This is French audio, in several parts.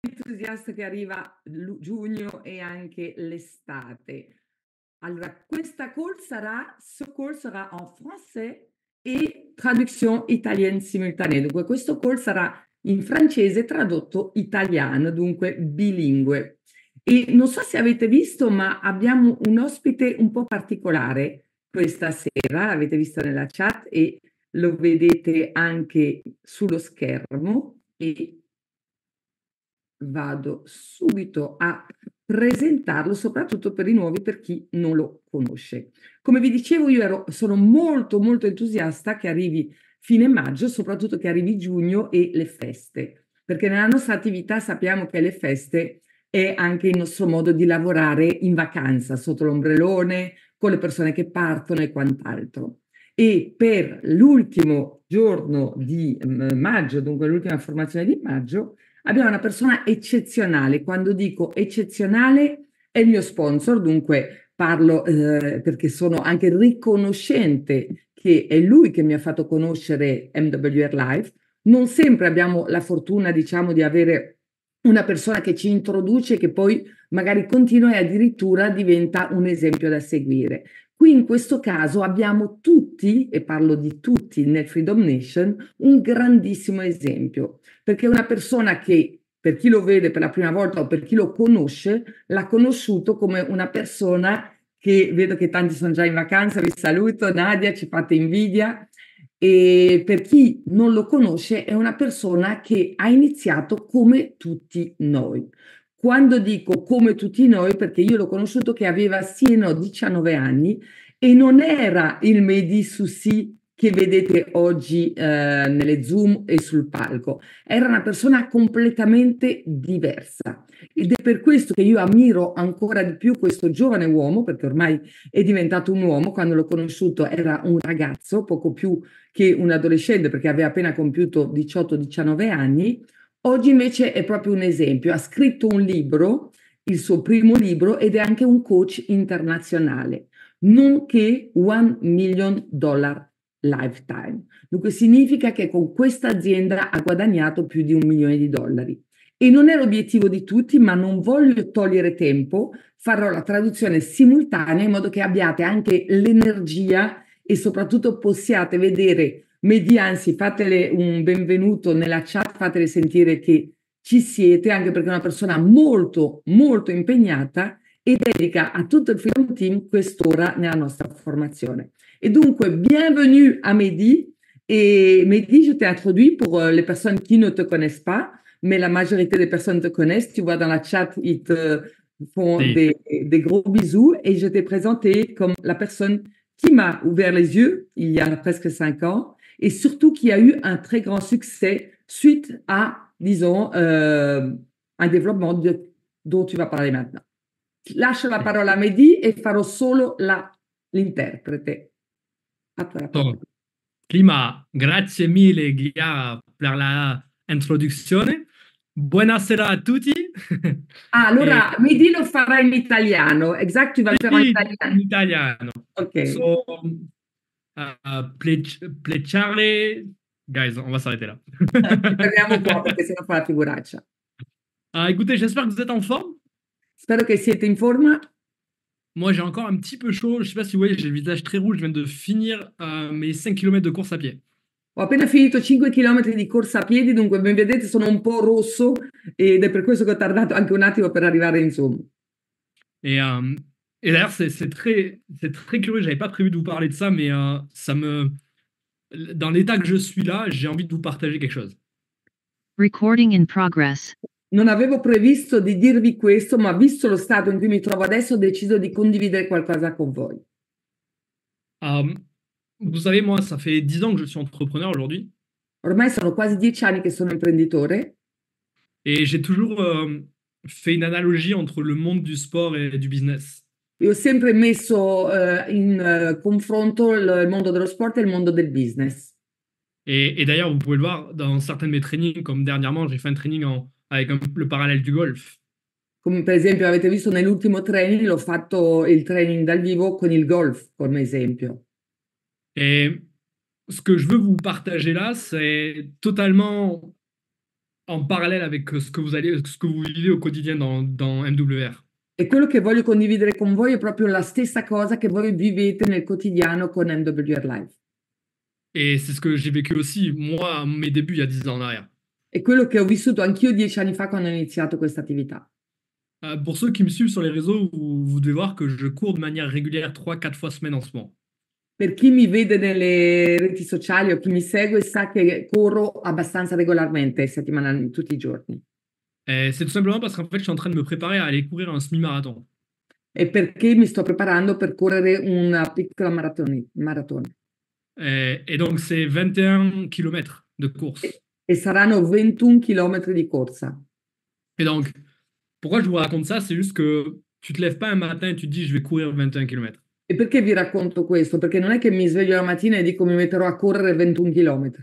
entusiasta che arriva l- giugno e anche l'estate. Allora, questa call sarà, ce call sarà in francese e traduzione italienne simultanea. Dunque, questo call sarà in francese tradotto italiano, dunque bilingue. E non so se avete visto, ma abbiamo un ospite un po' particolare questa sera, l'avete visto nella chat e lo vedete anche sullo schermo e vado subito a presentarlo, soprattutto per i nuovi, per chi non lo conosce. Come vi dicevo, io ero, sono molto molto entusiasta che arrivi fine maggio, soprattutto che arrivi giugno e le feste, perché nella nostra attività sappiamo che le feste è anche il nostro modo di lavorare in vacanza, sotto l'ombrellone, con le persone che partono e quant'altro. E per l'ultimo giorno di mm, maggio, dunque l'ultima formazione di maggio, Abbiamo una persona eccezionale. Quando dico eccezionale è il mio sponsor, dunque parlo eh, perché sono anche riconoscente che è lui che mi ha fatto conoscere MWR Life. Non sempre abbiamo la fortuna, diciamo, di avere una persona che ci introduce, che poi magari continua e addirittura diventa un esempio da seguire. Qui in questo caso abbiamo tutti, e parlo di tutti nel Freedom Nation, un grandissimo esempio, perché una persona che per chi lo vede per la prima volta o per chi lo conosce, l'ha conosciuto come una persona che vedo che tanti sono già in vacanza, vi saluto, Nadia, ci fate invidia. E per chi non lo conosce, è una persona che ha iniziato come tutti noi. Quando dico come tutti noi, perché io l'ho conosciuto che aveva sì e no 19 anni e non era il Medi Susi che vedete oggi eh, nelle Zoom e sul palco. Era una persona completamente diversa ed è per questo che io ammiro ancora di più questo giovane uomo, perché ormai è diventato un uomo, quando l'ho conosciuto era un ragazzo, poco più che un adolescente, perché aveva appena compiuto 18-19 anni, Oggi invece è proprio un esempio, ha scritto un libro, il suo primo libro, ed è anche un coach internazionale, nonché One Million Dollar Lifetime. Dunque significa che con questa azienda ha guadagnato più di un milione di dollari. E non è l'obiettivo di tutti, ma non voglio togliere tempo, farò la traduzione simultanea in modo che abbiate anche l'energia e soprattutto possiate vedere Medi, anzi, fatele un benvenuto nella chat, fatele sentire che ci siete, anche perché è una persona molto, molto impegnata e dedica a tutto il Freedom Team quest'ora nella nostra formazione. E dunque, bienvenue a Mehdi. E Mehdi, je t'ai introduit pour euh, les personnes qui ne te connaissent pas, mais la majorité des personnes te connaissent. Tu vois, dans la chat, ils te font oui. des, des, gros bisous. Et je t'ai présenté comme la personne qui m'a ouvert les yeux il y a presque cinq ans et surtout qui a eu un très grand succès suite à, disons, euh, un développement dont tu vas parler maintenant. Lascio la parole a Mehdi e farò solo l'interprete. A toi la oh. Prima, grazie mille Ghia per l'introduction. introduzione. Buonasera a tutti. Ah, allora eh, Mehdi lo farà in italiano, esatto, tu vas faire en Italien. In italiano. Ok à euh, Charlie, Guys, on va s'arrêter là. Parliamo un po' perché sennò fa la figuraccia. Ah, écoutez, j'espère que vous êtes en forme. Spero che siete in forma. Moi, j'ai encore un petit peu chaud. Je sais pas si vous voyez, j'ai le visage très rouge. Je viens de finir euh, mes 5 km de course à pied. Ho appena finito 5 km di corsa a piedi, dunque come ben vedete sono un po' rosso ed è per questo che ho tardato anche un attimo per arrivare in Zoom. Et euh, et d'ailleurs, c'est très, très curieux, j'avais pas prévu de vous parler de ça, mais euh, ça me. Dans l'état que je suis là, j'ai envie de vous partager quelque chose. Recording in progress. Non avevo previsto di dirvi questo, ma visto lo stato in cui mi trovo adesso, ho deciso di condividere qualcosa con voi. Um, vous savez, moi, ça fait 10 ans que je suis entrepreneur aujourd'hui. Ormai sono quasi 10 anni che sono imprenditore. Et j'ai toujours euh, fait une analogie entre le monde du sport et du business. Io ho toujours mis en confronto il mondo dello sport et le monde du business. Et, e d'ailleurs, vous pouvez le voir dans certains de mes trainings, comme dernièrement, j'ai fait un training avec un, le parallèle du golf. Comme par exemple, vous avez vu dans l'ultimo training, j'ai fait le training dal vivo avec le golf, comme exemple. Et ce que je veux vous partager là, c'est totalement en parallèle avec ce que vous, allez, ce que vous vivez au quotidien dans, dans MWR. E quello che voglio condividere con voi è proprio la stessa cosa che voi vivete nel quotidiano con MWR Live. E c'è ce che j'ai vécu aussi, moi, à mes débuts, il y a 10 ans en arrière. E quello che ho vissuto anch'io dieci anni fa quando ho iniziato questa attività. Euh, pour ceux qui me suivent sur les réseaux, vous, vous devez voir que je cours de manière régulière 3-4 fois semaine en ce moment. Per chi mi vede nelle reti sociali o chi mi segue sa che corro abbastanza regolarmente settimanal- tutti i giorni. Euh, c'est tout simplement parce qu'en fait, je suis en train de me préparer à aller courir un semi-marathon. Et perché mi sto preparando per pour courir piccola petite marathon, euh, et donc, c'est 21 km de course. Et, et saranno 21 km de course. Et donc, pourquoi je vous raconte ça C'est juste que tu te lèves pas un matin et tu te dis je vais courir 21 km. Et je vous raconte ça parce que non è che me sveglio la mattina je dico me mettre à courir 21 km.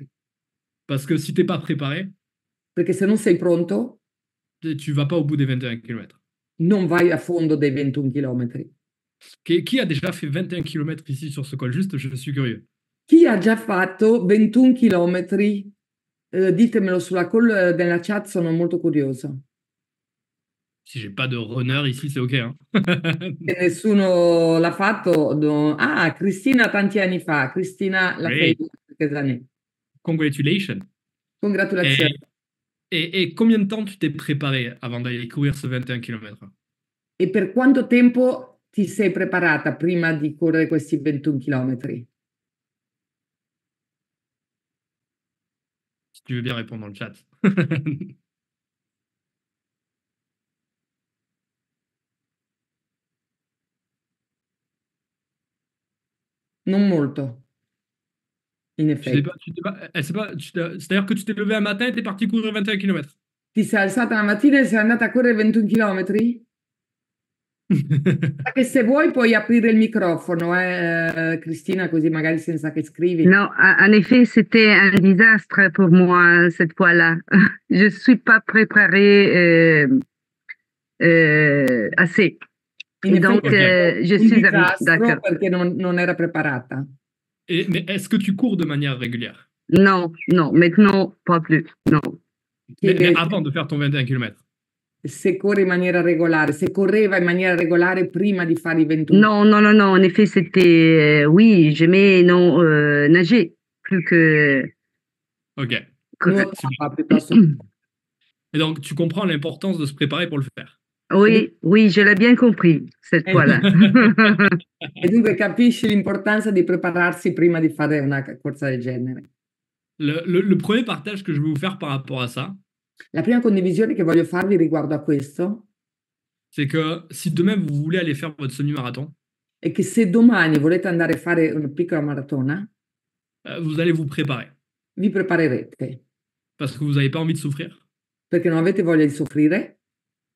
Parce que si tu n'es pas préparé. Parce tu se non pas prêt tu vas pas au bout des 21 km. Non vai a fond des 21 km. Qui, a déjà fait 21 km ici sur ce col Juste, je suis curieux. Qui a déjà fatto 21 km? Eh, ditemelo sulla call della eh, chat, sono molto curieuse. Si j'ai pas de runner ici, c'est ok. Hein? nessuno l'ha fatto. Ah, Cristina tanti anni fa. Cristina la fatto Congratulations. E, e, combien de temps tu t'es préparé avant d'aller courir ce 21 km E per quanto tempo ti sei preparata prima di correre questi 21 km Si tu veux bien répondre dans le chat. non molto. In effetti. Eh, eh, c'est-à-dire que tu t'es levé un matin et t'es parti courir 21 km. Ti sei alzata la mattina e sei andata a correre 21 km? che se vuoi puoi aprire il microfono, eh, Cristina, così magari senza che scrivi. Non, en effet, c'était un désastre per moi cette fois-là. Je ne suis pas préparée euh, euh, assez. In effetti, donc, euh, je suis d'accord. Perché non, non era preparata. mais est-ce que tu cours de manière régulière Non, non, maintenant pas plus, non. Mais, avant de faire ton 21 km se courir de manière régulière, se correva in manière régulière prima di fare i 21. Non, non, non, non, en effet, c'était, euh, oui, j'aimais non, euh, nager plus que... Ok. Et donc, tu comprends l'importance de se préparer pour le faire oui, oui, je l'ai bien compris cette fois-là. e dunque capisci l'importanza di prepararsi prima di fare una corsa del genere. Le, le, premier partage que je vais vous faire par rapport à ça. La prima condivisione che voglio farvi riguardo a questo. C'est que si demain vous voulez aller faire votre semi-marathon. et que si demain vous voulez aller faire une petite maratona. Euh, vous allez vous préparer. vous préparerez. Parce que vous n'avez pas envie de souffrir. Parce que vous n'avez pas envie de souffrir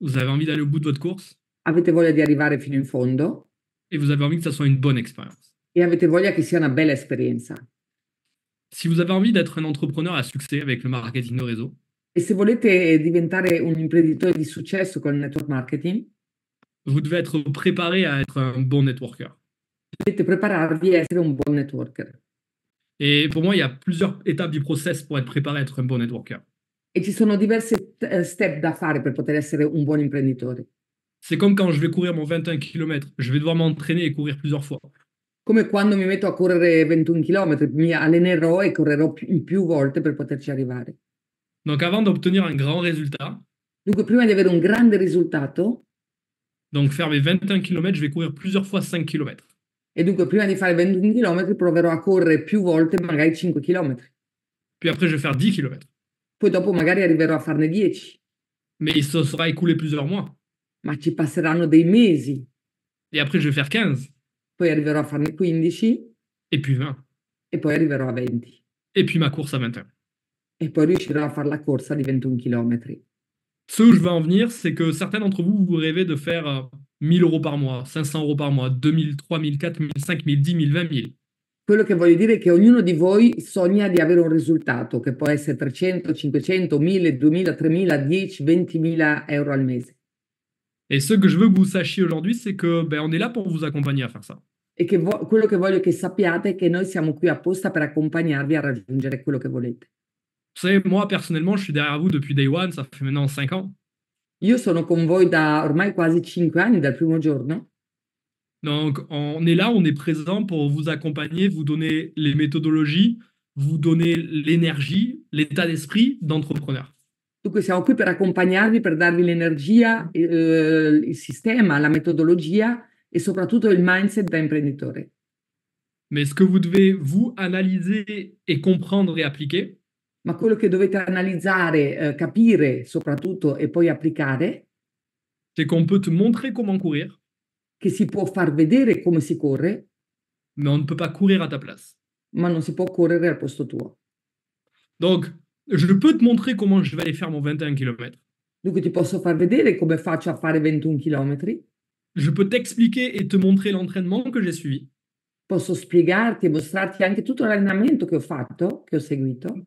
vous avez envie d'aller au bout de votre course. Avete voglia di arrivare fino in fondo. Et vous avez envie que ça soit une bonne expérience. E avete voglia che sia una bella esperienza. Si vous avez envie d'être un entrepreneur à succès avec le marketing de réseau. E se volete diventare un imprenditore di successo con il network marketing. Vous devez être préparé à être un bon networker. Dovete prepararvi a essere un buon networker. Et pour moi, il y a plusieurs étapes du process pour être préparé à être un bon networker. Et ci sono diverse Eh, step da fare per poter essere un buon imprenditore? C'est comme quand je vais courir mon 21 km, je vais devoir m'entraîner et courir plusieurs fois. Come quando mi metto a correre 21 km, mi allenerò e correrò più, più volte per poterci arrivare. Donc avant d'obtenir un grand résultat, Dunque, prima di avere un grande risultato, donc faire mes 21 km, je vais courir plusieurs fois 5 km. e dunque prima di fare 21 km proverò a correre più volte, magari 5 km. Puis après, je vais faire 10 km. poi dopo magari arriverò a farne 10. Mais ça sera écoulé plusieurs mois. Ma ci passeranno dei mesi. Et après, je vais faire 15. Poi arriverò a farne 15. Et puis 20. Et poi arriverò a 20. Et puis ma course à 21. Et e poi riuscirò a faire la corsa di 21 km. Ce où je veux en venir, c'est que certains d'entre vous, vous rêvez de faire 1000 euh, euros par mois, 500 euros par mois, 2000, 3000, 4000, 5000, 10 000, 20 000. Quello che voglio dire è che ognuno di voi sogna di avere un risultato, che può essere 300, 500, 1000, 2000, 3000, 10, 20.000 euro al mese. E ce che je veux que vous sachiez aujourd'hui, c'est que ben, on est là pour vous accompagner à faire ça. E che vo- quello che voglio che sappiate è che noi siamo qui apposta per accompagnarvi a raggiungere quello che volete. Sai, moi personnellement, je suis derrière vous depuis day one, ça fait maintenant 5 ans. Io sono con voi da ormai quasi 5 anni, dal primo giorno. Donc, on est là, on est présent pour vous accompagner, vous donner les méthodologies, vous donner l'énergie, l'état d'esprit d'entrepreneur. sommes nous sommes per accompagnarvi, per darvi donner l'énergie, eh, le système, la méthodologie et surtout le mindset d'entrepreneur. Mais ce que vous devez vous analyser et comprendre et appliquer. Mais ce que vous devez capire soprattutto et C'est qu'on peut te montrer comment courir che si può far vedere come si corre. Mais on ne peut pas courir à ta place. Ma non si può correre al posto tuo. Donc, je peux te montrer comment je vais aller faire mon 21 km. Donc, ti posso far vedere come faccio a fare 21 km. Je peux t'expliquer et te montrer l'entraînement que j'ai suivi. Posso spiegarti e mostrarti anche tutto l'allenamento che ho fatto, che ho seguito.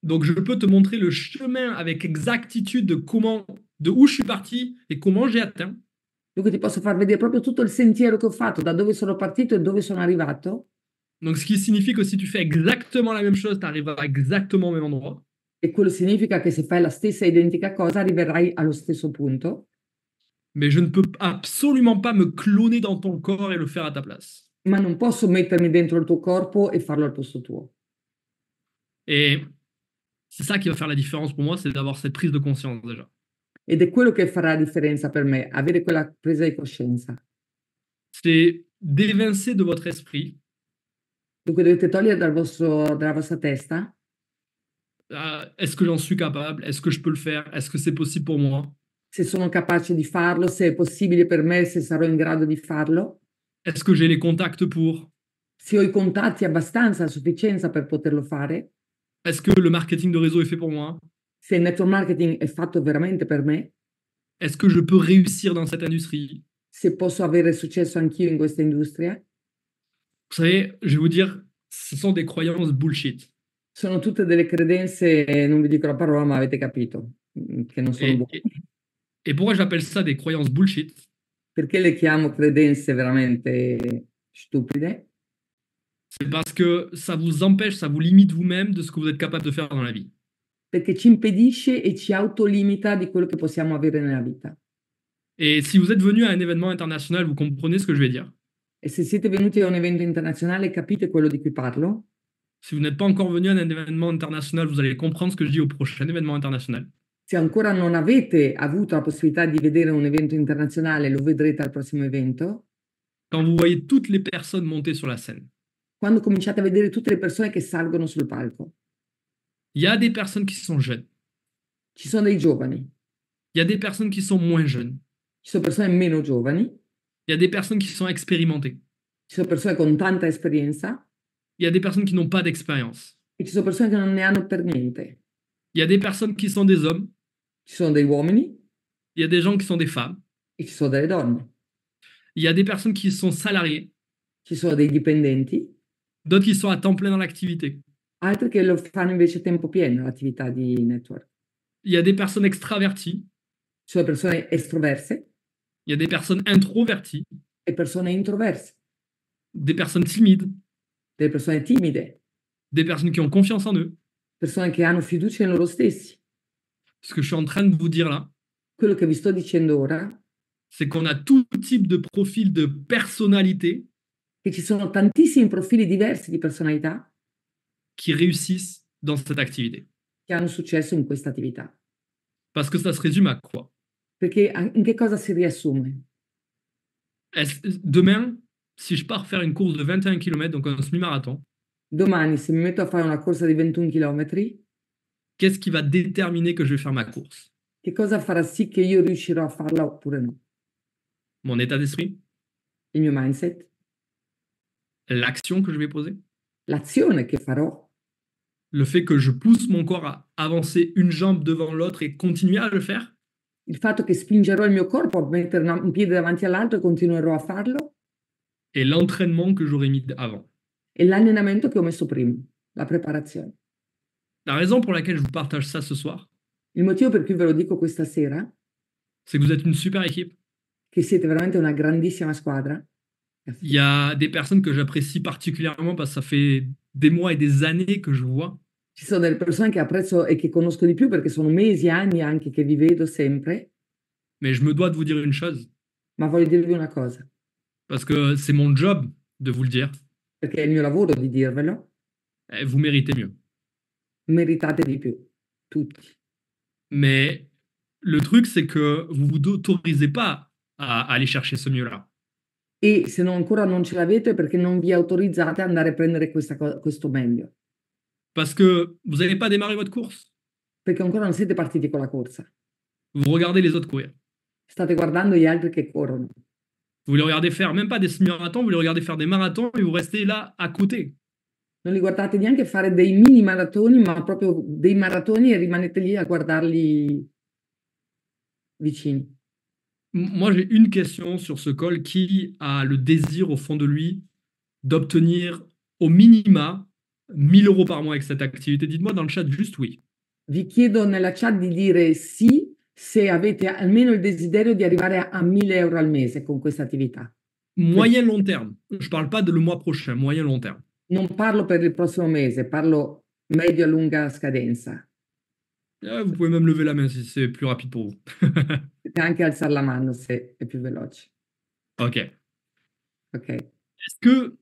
Donc, je peux te montrer le chemin avec exactitude de comment, de où je suis parti et comment j'ai atteint. Dunque ti posso far vedere proprio tutto il sentiero che ho fatto, da dove sono partito e dove sono arrivato. Donc, ce qui signifie que si tu fais exactement la même chose, tu arriveras exactement au même endroit. E quello significa che se fai la stessa identica cosa arriverai allo stesso punto. Mais je ne peux absolument pas me cloner dans ton corps et le faire à ta place. Ma non posso mettermi dentro il tuo corpo e farlo al posto tuo. Et c'est ça qui va faire la différence pour moi, c'est d'avoir cette prise de conscience déjà. Ed è quello che farà la differenza per me, avere quella presa di coscienza. C'est d'évincer de votre esprit. Dunque dovete togliere dal vostro, dalla vostra testa. Ah, est-ce que j'en suis capable? Est-ce que je peux le faire? Est-ce que c'est possible pour moi? Se sono capace di farlo, se è possibile per me, se sarò in grado di farlo. Est-ce que j'ai les contacts pour? Se ho i contatti abbastanza, a sufficienza per poterlo fare. Est-ce que le marketing de réseau est fait pour moi? c'est le network marketing est fait vraiment pour moi. Est-ce que je peux réussir dans cette industrie je peux avoir succès, anch'io dans cette industrie, Vous savez, je vais vous dire, ce sont des croyances bullshit. Ce sont toutes des credenze, eh, non vous dico la parole, mais vous avez compris, mm, non sono et, Et, et pourquoi j'appelle ça des croyances bullshit je les chiamo credenze vraiment stupides C'est parce que ça vous empêche, ça vous limite vous-même de ce que vous êtes capable de faire dans la vie. perché ci impedisce e ci autolimita di quello che possiamo avere nella vita. Et si vous êtes venu à un événement international, vous comprenez ce que je vais dire. E se siete venuti a un evento internazionale capite quello di cui parlo? Se vous n'êtes pas encore venu à un événement international, vous allez comprendre ce que je dis au prochain événement international. Se ancora non avete avuto la possibilità di vedere un evento internazionale, lo vedrete al prossimo evento. Quand vous voyez toutes les personnes monter sur la scène. Quando cominciate a vedere tutte le persone che salgono sul palco. Il y a des personnes qui sont jeunes. Il y a des personnes qui sont moins jeunes. sono persone meno giovani. Il y a des personnes qui sont expérimentées. sono Il y a des personnes qui n'ont pas d'expérience. E sono persone che non ne hanno per niente. Il y a des personnes qui sont des hommes. sono dei Il y a des gens qui sont des femmes. E sono delle donne. Il y a des personnes qui sont salariées. sono dei D'autres qui sont à temps plein dans l'activité altri che lo fanno invece a tempo pieno l'attività di network. Il y a des personnes extraverties. des personnes estroverse. Il y a des personnes introverties. Des personnes introverse. Des personnes timides. Des personnes timides. Des personnes qui ont confiance en eux. personnes qui ont fiducia in eux stessi. Ce que je suis en train de vous dire là. Quello che vi sto dicendo ora. C'est qu'on a tout type de profil de personnalité. Che ci sono tantissimi profili diversi di personalità qui réussissent dans cette activité. Qui ont succès dans cette activité. Parce que ça se résume à quoi Parce que en che cosa se résume Demain, si je pars faire une course de 21 km, donc un semi-marathon. Domani, se mi metto a fare una corsa di 21 km. Qu'est-ce qui va déterminer que je vais faire ma course Che cosa farà sì che io riuscirò a farla oppure no? Mon état d'esprit. Il mio mindset. L'action que je vais poser. L'azione che farò le fait que je pousse mon corps à avancer une jambe devant l'autre et continuer à le faire. Il fatto che spingerò il mio corpo a mettere un piede davanti all'altro e continuerò a farlo. Et l'entraînement que j'aurais mis avant. Et l'allenamento che ho messo prima, la preparazione. La raison pour laquelle je vous partage ça ce soir. Il motivo per cui ve lo dico questa sera. C'est que vous êtes une super équipe. Che siete veramente una grandissima squadra. Il y a des personnes que j'apprécie particulièrement parce que ça fait des mois et des années que je vois. Ci sono delle persone che apprezzo e che conosco di più perché sono mesi e anni anche che vi vedo sempre. Mais je me dois de vous dire une chose. Ma voglio dirvi una cosa. Parce que c'est mon job de vous le dire. Perché è il mio lavoro di dirvelo. Eh, vous méritez mieux. Meritate di più, tutti. Mais le truc, c'est que vous vous autorisez pas à aller chercher ce mieux-là. e se non, ancora non ce l'avete perché non vi autorizzate ad andare a prendere questa, questo meglio. Parce que vous n'avez pas démarré votre course. Perché ancora non siete partiti con la corsa. Vous regardez les autres courir. State guardando gli altri che corrono. Vous les regardez faire même pas des semi-marathons, vous les regardez faire des marathons et vous restez là à côté. Non li guardate neanche fare dei mini maratoni, ma proprio dei maratoni e rimanete lì a guardarli vicini. Moi, j'ai une question sur ce col. Qui a le désir au fond de lui d'obtenir au minima 1000 euros par mois avec cette activité Dites-moi dans le chat juste oui. Vi chiedo nella chat di dire sì se avete almeno il desiderio di arrivare a 1000 euro al mese con questa attività. Moyen long terme. Je ne parle pas de le mois prochain, moyen long terme. Non parlo per il prossimo mese, parlo medio-lunga scadenza. Ah, vous pouvez même lever la main si c'est plus rapide pour vous. pouvez anche alzare la mano se è più veloce. Ok. Ok. Est-ce que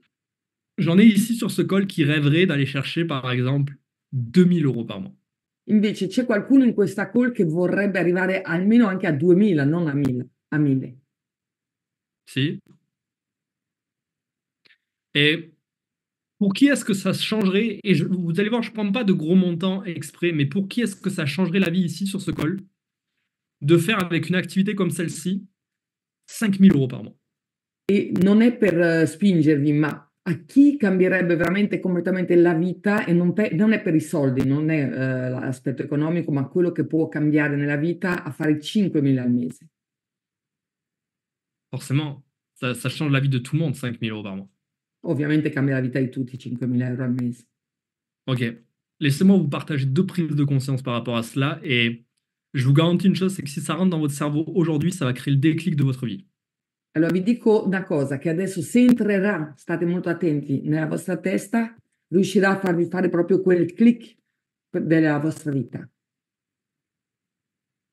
j'en ai ici sur ce call qui rêverait d'aller chercher, par exemple, 2000 euros par mois Invece c'è qualcuno in questa call che vorrebbe arrivare almeno anche a 2000, non a 1000. A 1000. Si. Et pour qui est-ce que ça changerait Et vous allez voir, je ne prends pas de gros montants exprès, mais pour qui est-ce que ça changerait la vie ici sur ce col de faire avec une activité comme celle-ci 5 000 euros par mois Et non pour pour eh, spingervi, mais à qui cambierebbe vraiment complètement la vie Et non, pe- non soldes, pour les soldi, non mais uh, eh, l'aspetto economico, peut quello che può cambiare nella vita a fare 5.000 al mese. Forcément, ça, change la vie de tout le monde, 5 000 euros par mois. Ovviamente cambia la vita di tutti 5.000 euros al mese. Ok, laissez-moi vous partager deux prises de conscience par rapport à cela. Et je vous garantis une chose, c'est que si ça rentre dans votre cerveau aujourd'hui, ça va créer le déclic de votre vie. Allora vi dico una cosa che adesso se entrerà, state molto attenti, nella vostra testa, riuscirà a farvi fare proprio quel clic della vostra vita.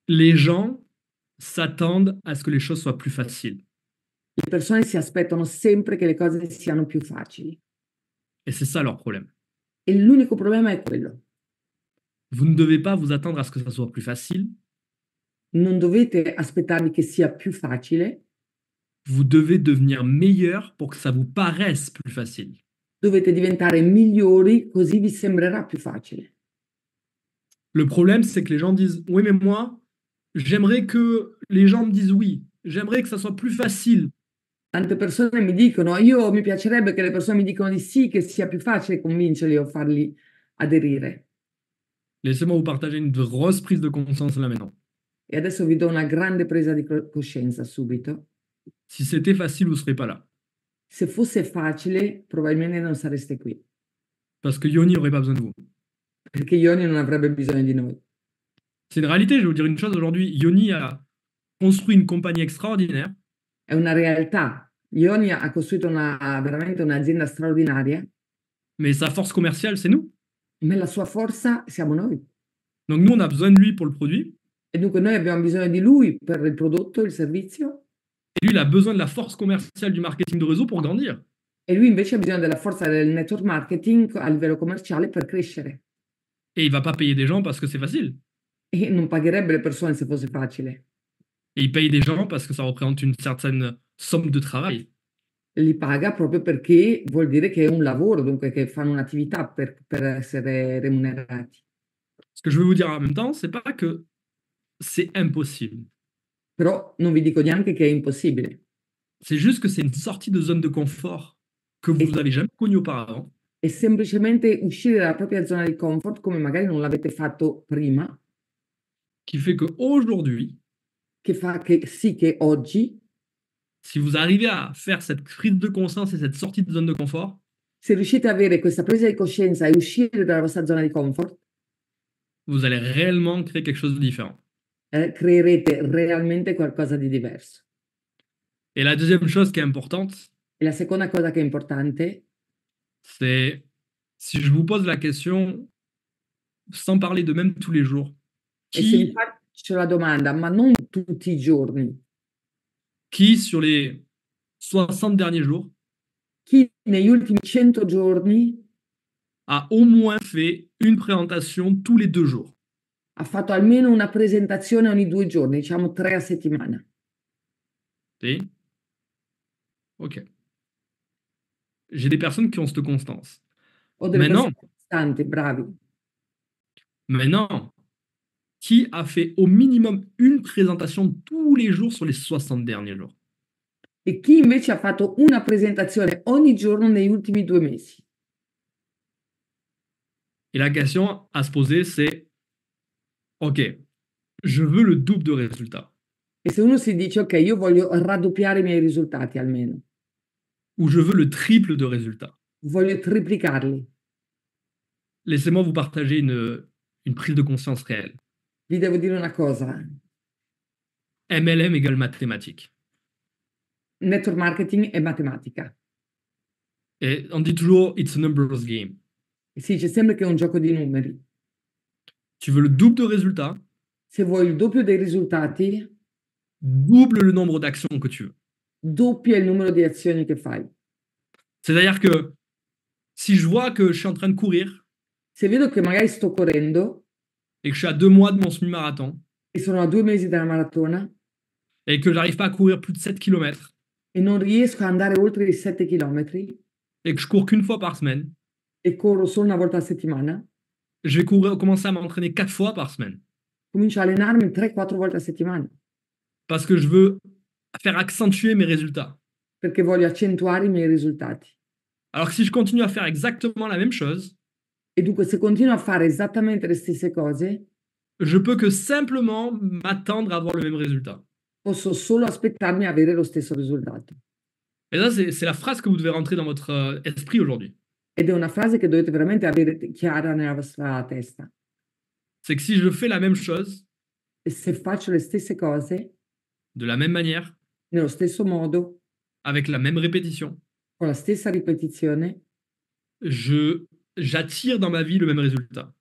Les gens s'attendent à ce que les choses soient plus faciles. Les persone si toujours que les le cose soient plus faciles. Et c'est ça leur problème. Et l'unico problème è quello. Vous ne devez pas vous attendre à ce que ça soit plus facile. Vous ne devez Non dovete que ce soit plus facile. Vous devez devenir meilleur pour que ça vous paraisse plus facile. Vous meilleur pour que così vi sembrerà più facile. Le problème, c'est que les gens disent Oui, mais moi, j'aimerais que les gens me disent oui. J'aimerais que ça soit plus facile tante persone mi dicono, io mi piacerebbe che le persone mi dicano di sì, che sia più facile convincerli o farli aderire. Laissez-moi vous partager une grosse prise de conscience là maintenant. E adesso vi do una grande presa di coscienza subito. Si c'était facile, vous ne serez pas là. Se fosse facile, probabilmente non sareste qui. Parce que Yoni n'aurait pas besoin de vous. Perché Yoni non avrebbe bisogno di noi. C'est une réalité, je vais vous dire une chose aujourd'hui. Yoni a construit une compagnie extraordinaire è una realtà. Ionia ha costruito una, veramente un'azienda straordinaria. Mais sa forza commerciale, c'è nous. Ma la sua forza siamo noi. Donc nous, on a besoin lui pour le produit. E dunque noi abbiamo bisogno di lui per il prodotto, il servizio. E lui, il a besoin de la commerciale du marketing de réseau per grandir. E lui invece ha bisogno della forza del network marketing a livello commerciale per crescere. E il va pas payer des gens parce que c'est facile. E non pagherebbe le persone se fosse facile. Et ils payent des gens parce que ça représente une certaine somme de travail. Li paga proprio perché vuol dire che è un lavoro, dunque che fanno un'attività per, per essere rémunérés. Ce que je veux vous dire en même temps, c'est pas que c'est impossible. Però non vi dico neanche che è impossibile. C'est juste que c'est une sortie de zone de confort que vous n'avez jamais connue auparavant. È semplicemente uscire dalla propria zona di comfort come magari non l'avete fatto prima. Qui fait qu'aujourd'hui, qui fait que si che si vous arrivez à faire cette prise de conscience et cette sortie de zone de confort, se à ad cette prise de conscience et à sortir de votre zone de confort, vous allez réellement créer quelque chose de différent. Eh, Créerez réellement quelque chose de différent Et la deuxième chose qui est importante, Et la seconde chose qui est importante, c'est si je vous pose la question, sans parler de même tous les jours, qui, c'est la demande, mais non tous les jours. Qui sur les 60 derniers jours Qui, negli ultimi 100 jours, a au moins fait une présentation tous les deux jours. A Ha fatto almeno una presentazione ogni due giorni, diciamo tre a settimana. Sì. Ok. J'ai des personnes qui ont cette constance. Mais non Maintenant, persone qui a fait au minimum une présentation tous les jours sur les 60 derniers jours. qui, e qui, invece a fait une présentation ogni giorno les ultimi derniers mesi? Et la question à se poser, c'est OK, je veux le double de résultats. Et si uno se dit, OK, je veux raddoppiare i miei risultati almeno. Ou je veux le triple de résultats. Laissez-moi vous partager une prise de conscience réelle vi devo dire una cosa. MLM égale mathématiques. Network marketing è matematica. E on dit toujours it's a numbers game. Sì, c'è sempre che è un gioco di numeri. Tu veux le double de résultats? Se vuoi il doppio dei risultati, double le nombre d'actions que tu veux. Doppia il numero di azioni che fai. C'est-à-dire que si je vois que je suis en train de courir, se vedo che magari sto correndo, et que je suis à deux mois de mon semi-marathon. Et sono a due mesi dalla maratona. Et que j'arrive pas à courir plus de 7 km. Et non riesco a andare oltre i 7 km. Et que je cours qu'une fois par semaine. Et corro solo una volta a settimana. Je vais courir, commencer à m'entraîner 4 fois par semaine. Comincio a allenarmi 3-4 volte a settimana. Parce que je veux faire accentuer mes résultats. Perché voglio accentuare i miei risultati. Alors que si je continue à faire exactement la même chose, et donc, se continue a fare esattamente le stesse choses. je peux que simplement m'attendre à avoir le même résultat. posso solo aspettarmi avere lo stesso risultato. Et ça, c'est c'est la phrase que vous devez rentrer dans votre euh, esprit aujourd'hui. Ed è una frase che dovete veramente avere chiara nella vostra testa. C'est que si je fais la même chose, e se faccio le stesse cose, de la même manière, nello stesso modo, avec la même répétition, con la stessa ripetizione, je j'attire dans ma vie le même résultat.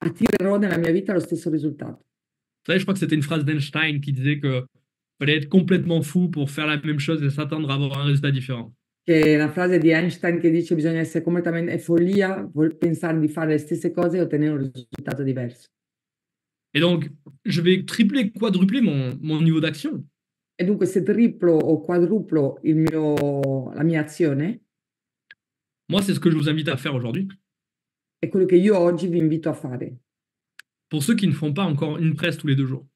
Attirerò nella mia vita lo stesso risultato. Vous savez, je crois que c'était une phrase d'Einstein qui disait que fallait être complètement fou pour faire la même chose et s'attendre à avoir un résultat différent. c'est la frase di Einstein che dice bisogna essere completamente fou pour penser di faire les stesse cose et obtenir un résultat diverso. Et donc, je vais tripler, quadrupler mon, mon niveau d'action. et donc se triplo o quadruplo il mio, la mia azione, Moi, c'est ce que je vous invite à faire aujourd'hui. C'est ce que je vous vi invito à faire. Pour ceux qui ne font pas encore une presse tous les deux jours.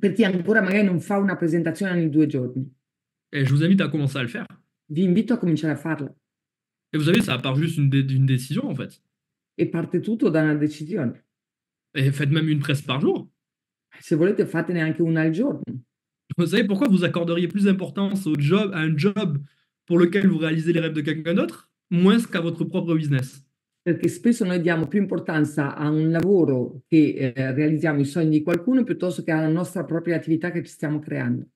Per chi ne magari pas une présentation tous les deux jours. Et je vous invite à commencer à le faire. vous Je invite à commencer à le faire. Et vous savez, ça part juste d'une décision en fait. Et parte tout d'une décision. Et faites même une presse par jour. Si vous voulez, faites anche une al jour. Vous savez pourquoi vous accorderiez plus d'importance au job, à un job pour lequel vous réalisez les rêves de quelqu'un d'autre, moins qu'à votre propre business perché spesso noi diamo più importanza a un lavoro che eh, realizziamo i sogni di qualcuno piuttosto che alla nostra propria attività che ci stiamo creando.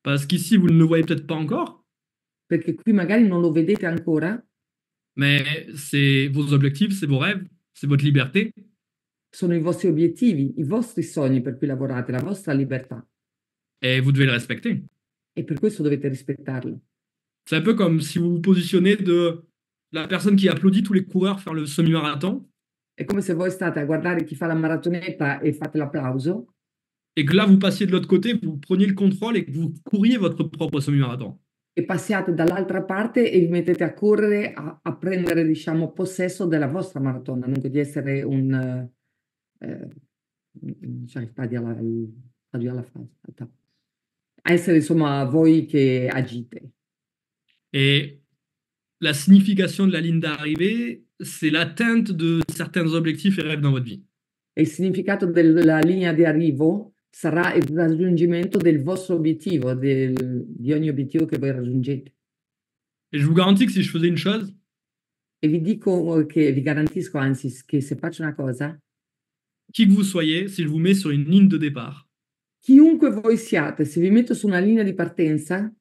Parce qu'ici, vous ne le voyez peut-être pas encore. Perché qui magari non lo vedete ancora. Mais c'est vos objectifs, c'est vos rêves, c'est votre liberté. Sono i vostri obiettivi, i vostri sogni per cui lavorate, la vostra libertà. Et vous devez le respecter. E per questo dovete rispettarlo. C'est un peu comme si vous vous positionnez de la persona che applaudì tutti i coureurs fare il semi-marathon. È come se voi state a guardare chi fa la maratoneta e fate l'applauso. E que là, vous passiez de l'autre côté, vous preniez le contrôle et que vous couriez votre propre semi-marathon. E passiate dall'altra parte e vi mettete a correre, a, a prendere, diciamo, possesso della vostra maratona, non di essere un... Eh, diciamo, alla, alla fase, a essere insomma voi che agite. E la signification de la ligne d'arrivée, c'est l'atteinte de certains objectifs et rêves dans votre vie. E il significato della linea di arrivo sarà il raggiungimento del vostro obiettivo, del, di ogni obiettivo che voi raggiungete. Et je vous garantis que si je faisais une chose, e vi dico che vi garantisco anzi che se faccio una cosa, qui que vous soyez, si je vous mets sur une ligne de départ, chiunque voi siate, se vi metto su una linea di partenza,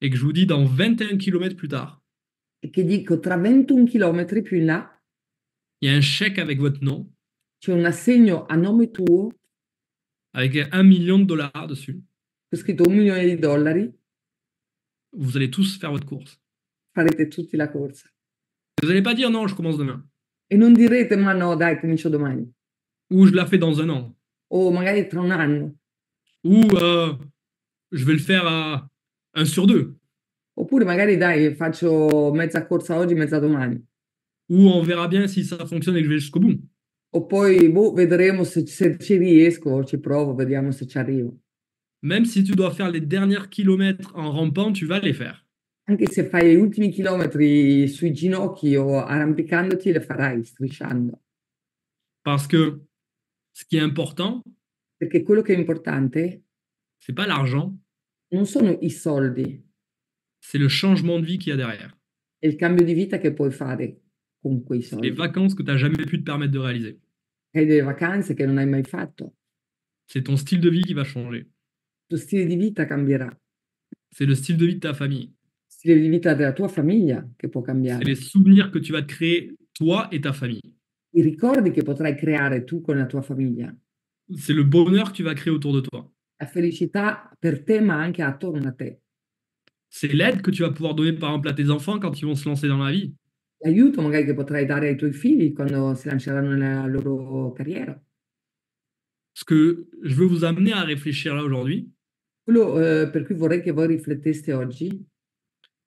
et que je vous dis dans 21 km plus tard, qui dit que 21 km plus là il y a un chèque avec votre nom, C'est un assegno a nome tuo avec un million de dollars dessus. c'è un million de dollars. Vous allez tous faire votre course. farete tutti la course. Vous n'allez pas dire non, je commence demain. Et non direz ma non, dai commence demain. Ou je la fais dans un an. Ou magari tra un an. Ou euh, je vais le faire à un sur deux. Oppure magari dai, faccio mezza corsa oggi, mezza domani. Ou on verra bien si ça fonctionne et jusqu'au bout. O poi boh, vedremo se, se ci riesco, ci provo, vediamo se ci arrivo. Même si tu dois faire les derniers kilomètres en rampant, tu vas les faire. Anche se fai gli ultimi chilometri sui ginocchi o arrampicandoti, le farai strisciando. Parce que ce qui est important, Perché quello che è importante c'est pas l'argent, non sono i soldi, c'est le changement de vie qu'il y a derrière. Et le cambio di vita che puoi fare con quei soldi. Les ¿eh? vacances que tu n'as jamais pu te permettre de réaliser. Et des vacances che non hai mai fatto. C'est ton style de vie qui va changer. Ton style de vie cambierà. C'est le style de vie de ta famille. Stile di vita della tua famiglia che può cambiare. C'est les souvenirs que tu vas créer toi et ta famille. I ricordi che potrai creare tu con la tua famiglia. C'est le bonheur que tu vas créer autour de toi. La felicità per te ma anche attorno a te c'est l'aide que tu vas pouvoir donner par exemple à tes enfants quand ils vont se lancer dans la vie. Aiuto magari che potrai dare ai tuoi figli quando si lanceranno nella loro carriera. Ce que je veux vous amener à réfléchir là aujourd'hui. Quello eh, per cui vorrei che voi rifletteste oggi.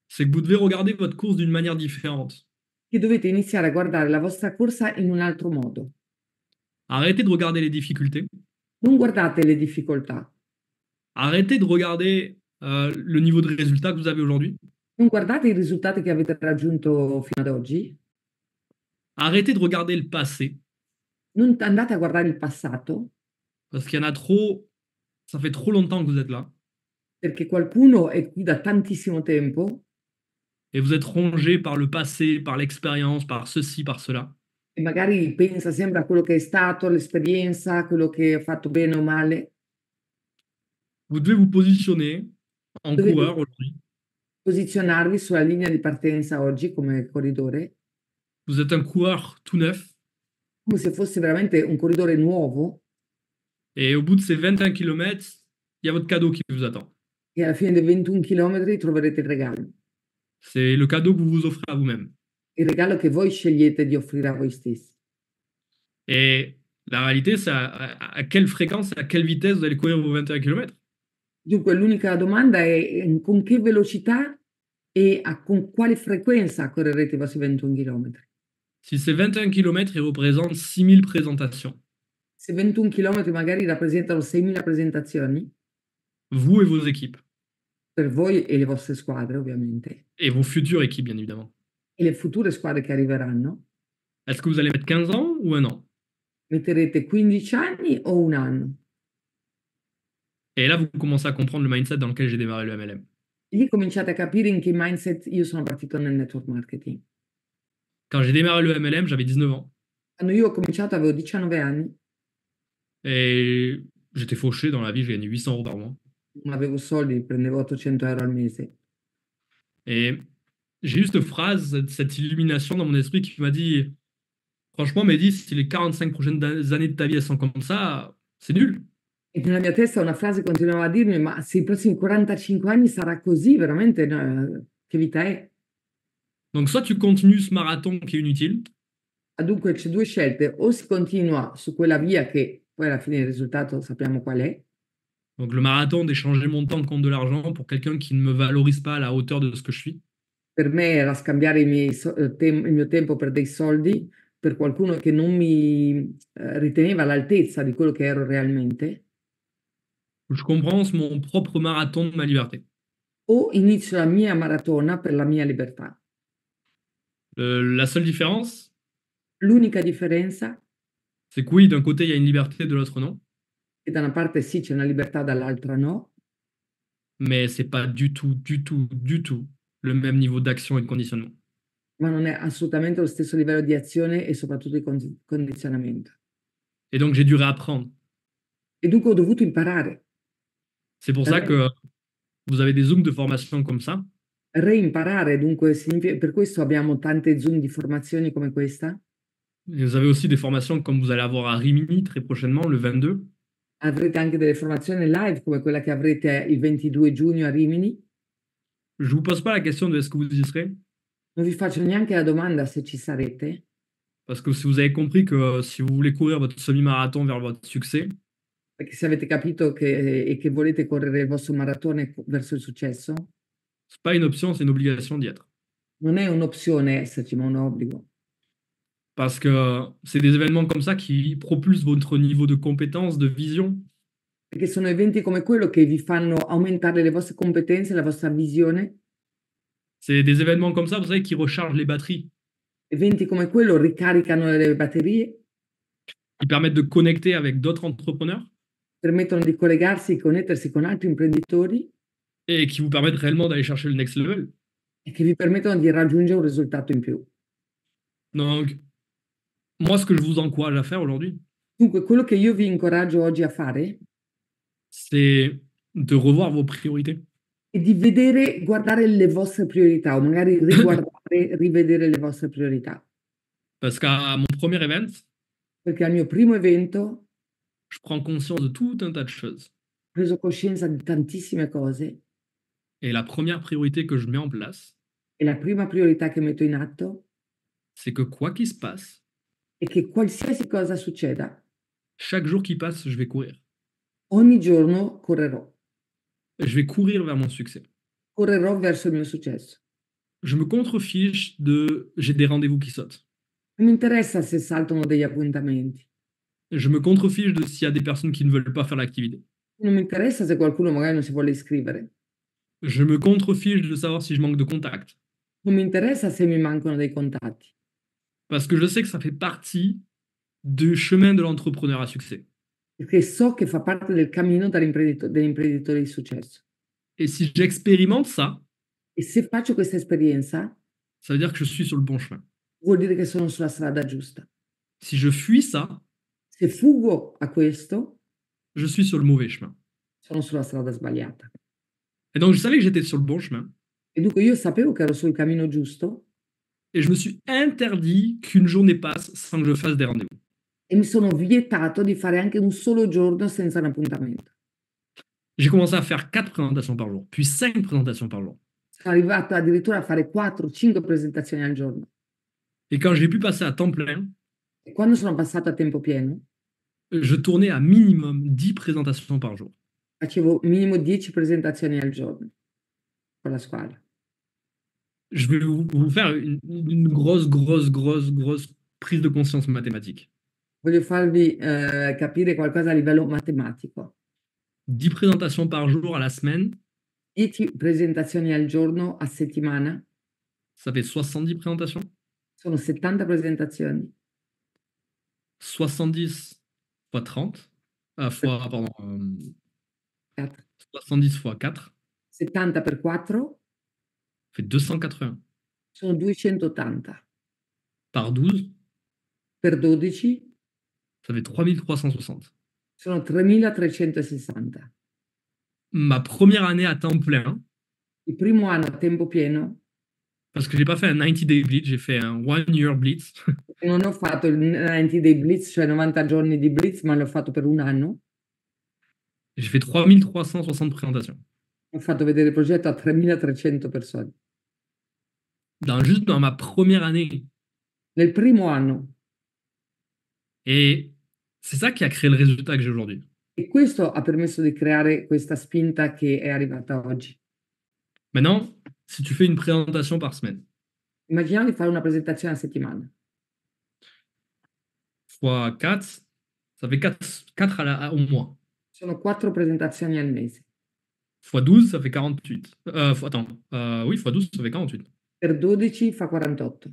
C'est que vous devez regarder votre course d'une manière différente. Che dovete iniziare a guardare la vostra corsa in un altro modo. Arrêtez de regarder les difficultés. Non guardate le difficoltà. Arrêtez de regarder euh, le niveau de résultat que vous avez aujourd'hui Non, guardate avez raggiunto fino ad Arrêtez de regarder le passé, Non andate a guardare il passato, parce qu'il y en a trop, ça fait trop longtemps que vous êtes là, perché qualcuno è qui da tantissimo tempo et vous êtes rongé par le passé, par l'expérience, par ceci, par cela. e magari pensa sempre a quello che è stato, l'expérience, à quello che ha fatto bene o male. Vous devez vous positionner ancora vous sur la ligne de partenza oggi come corridor. Vous êtes un coureur tout neuf. Comme se fosse vraiment un corridor nouveau. Et au bout de ces 21 km, il y a votre cadeau qui vous attend. Et la fin des 21 km troverete il regalo. C'est le cadeau que vous vous offrez à vous-même. Le regalo che voi scegliete di offrir à voi stessi. Et la réalité, c'est à, à, quelle fréquence, à quelle vitesse vous allez courir vos 21 km. Dunque, l'unica domanda è ehm, con che velocità e a, con quale frequenza correrete i vostri 21 km Si ces 21 km rappresentano 6.000 presentazioni. Se 21 km magari rappresentano 6.000 presentazioni? Voi e vostre équipes. Per voi e le vostre squadre, ovviamente. E vos future équipes, bien évidemment. E le future squadre che arriveranno? Est-ce que vous allez mettre 15 ans ou un an? Metterete 15 anni o un anno? Et là, vous commencez à comprendre le mindset dans lequel j'ai démarré le MLM. Quand j'ai démarré le MLM, j'avais 19 ans. 19 Et j'étais fauché dans la vie, j'ai gagné 800 euros par mois. 800 Et j'ai eu cette phrase, cette illumination dans mon esprit qui m'a dit Franchement, Mehdi, si les 45 prochaines années de ta vie elles sont comme ça, c'est nul. E nella mia testa una frase continuava a dirmi, ma se i prossimi 45 anni sarà così, veramente, no, che vita è? Donc soit tu continues ce marathon qui est inutile. Ah, dunque c'è due scelte, o si continua su quella via che poi alla fine il risultato sappiamo qual è. Donc le marathon d'échanger mon temps contre de l'argent pour quelqu'un qui ne me valorise pas à la hauteur de ce que je suis. Per me era scambiare eh, il mio tempo per dei soldi per qualcuno che non mi eh, riteneva all'altezza di quello che ero realmente. je comprends mon propre marathon de ma liberté. O inizio la mia maratona per la mia libertà. Euh, la seule différence, L'unica differenza c'est que oui, d'un côté, il y a une liberté, de l'autre, non. et da una parte sì c'è una libertà, dall'altra no, Mais c'est pas du tout, du tout, du tout le même niveau d'action et de conditionnement. ma non è assolutamente lo stesso livello di azione e soprattutto di condizionamento. Et donc, j'ai dû réapprendre. E dunque ho dovuto imparare. C'est pour ça euh, que vous avez des zooms de formation comme ça. pour ça per questo abbiamo tante zooms di formation come questa. Et vous avez aussi des formations comme vous allez avoir à Rimini très prochainement, le 22. Avrete anche delle formazioni live comme celle que vous aurez le 22 giugno à Rimini. Je ne vous pose pas la question de est-ce que vous y serez. Non vi faccio neanche la si vous y serez ?» Parce que si vous avez compris que euh, si vous voulez courir votre semi-marathon vers votre succès, Perché se avete capito che, e che volete correre il vostro maratone verso il successo? C'est pas une option, c'est une obligation d'y être. Non è un'opzione esserci, ma un obbligo. Parce que c'est des événements comme ça qui propulsent votre niveau de compétence, de vision. Perché sono eventi come quello che vi fanno aumentare le vostre competenze, la vostra vision. C'est des événements comme ça, vous savez, qui rechargent les batteries, Eventi come quello ricaricano les batteries. qui permettent de connecter avec d'autres entrepreneurs, permettono di collegarsi e connettersi con altri imprenditori. E che vi permettono réellement d'aller chercher il next level. E che vi permettono di raggiungere un risultato in più. Donc, moi, ce que je vous encourage à faire aujourd'hui. Dunque, quello che io vi incoraggio oggi a fare. C'est de revoir vos priorités. E di vedere, guardare le vostre priorità, o magari riguardare, rivedere le vostre priorità. Parce qu'à mon premier event. Perché al mio primo evento. je prends conscience de tout un tas de choses. Preso coscienza di tantissime cose. Et la première priorité que je mets en place. E la prima priorità che metto in atto. C'est que quoi qu'il se passe. È che qualsiasi cosa succeda. Chaque jour qui passe, je vais courir. Ogni giorno correrò. Je vais courir vers mon succès. Correrò verso il mio successo. Je me contrefiche de j'ai des rendez-vous qui sautent. Non mi interessa se saltano degli appuntamenti je me contrefiche de s'il y a des personnes qui ne veulent pas faire l'activité. Non mi interessa se qualcuno magari non si vuole iscrivere. Je me contrefiche de savoir si je manque de contacts. Non mi interessa se mi mancano dei contatti. Parce que je sais que ça fait partie du chemin de l'entrepreneur à succès. Perché so che fa parte del cammino dell'imprenditore di successo. Et si j'expérimente ça, e se faccio questa esperienza, ça veut dire que je suis sur le bon chemin. Vuol dire che sono sulla strada giusta. Si je fuis ça, se fugo a questo, je suis sur le mauvais chemin. Sono sulla strada sbagliata. Et donc je savais que j'étais sur le bon chemin. E dunque io sapevo che ero sul cammino giusto. Et je me suis interdit qu'une journée passe sans que je fasse des rendez-vous. E mi sono vietato di fare anche un solo giorno senza un appuntamento. J'ai commencé à faire quatre présentations par jour, puis cinq présentations par jour. Sono arrivato addirittura a fare 4-5 presentazioni al giorno. Et quand j'ai pu passer à temps plein, Quando sono passato a tempo pieno? Eh, je tournais à minimum 10 présentations par jour. Facevo minimo 10 presentazioni al giorno con la squadra. Je vais vous faire une, une grosse, grosse, grosse, grosse prise de conscience mathématique. Voglio farvi faire eh, capire qualcosa a livello matematico. 10 présentations par jour à la semaine, 10 presentazioni al giorno a settimana, ça fait 70 présentations. 70 presentazioni. 70 x 30, euh, fois, pardon, 70 x 4. 70 per 4. Fait 280. 280. Par 12. Par 12. Ça fait 3360. Sono 3360. Ma première année à temps plein. primo anno a tempo pieno. Parce que j'ai pas fait un 90 day blitz, j'ai fait un one year blitz. non ho fatto il 90 dei Blitz, cioè 90 giorni di Blitz, ma l'ho fatto per un anno. J'ai fait 3360 présentations. Ho fatto vedere il progetto a 3300 persone. Dans, juste dans ma première année. Nel primo anno. Et c'est ça qui a créé le résultat que j'ai aujourd'hui. E questo ha permesso di creare questa spinta che è arrivata oggi. Maintenant, si tu fais une présentation par semaine. Immaginiamo di fare una presentazione a settimana. fois 4, ça fait 4, 4 à au mois. Sono 4 présentations al mese. Fois 12, ça fait 48. Euh, attends, euh, oui, fois 12, ça fait 48. Per 12 ça fait 48.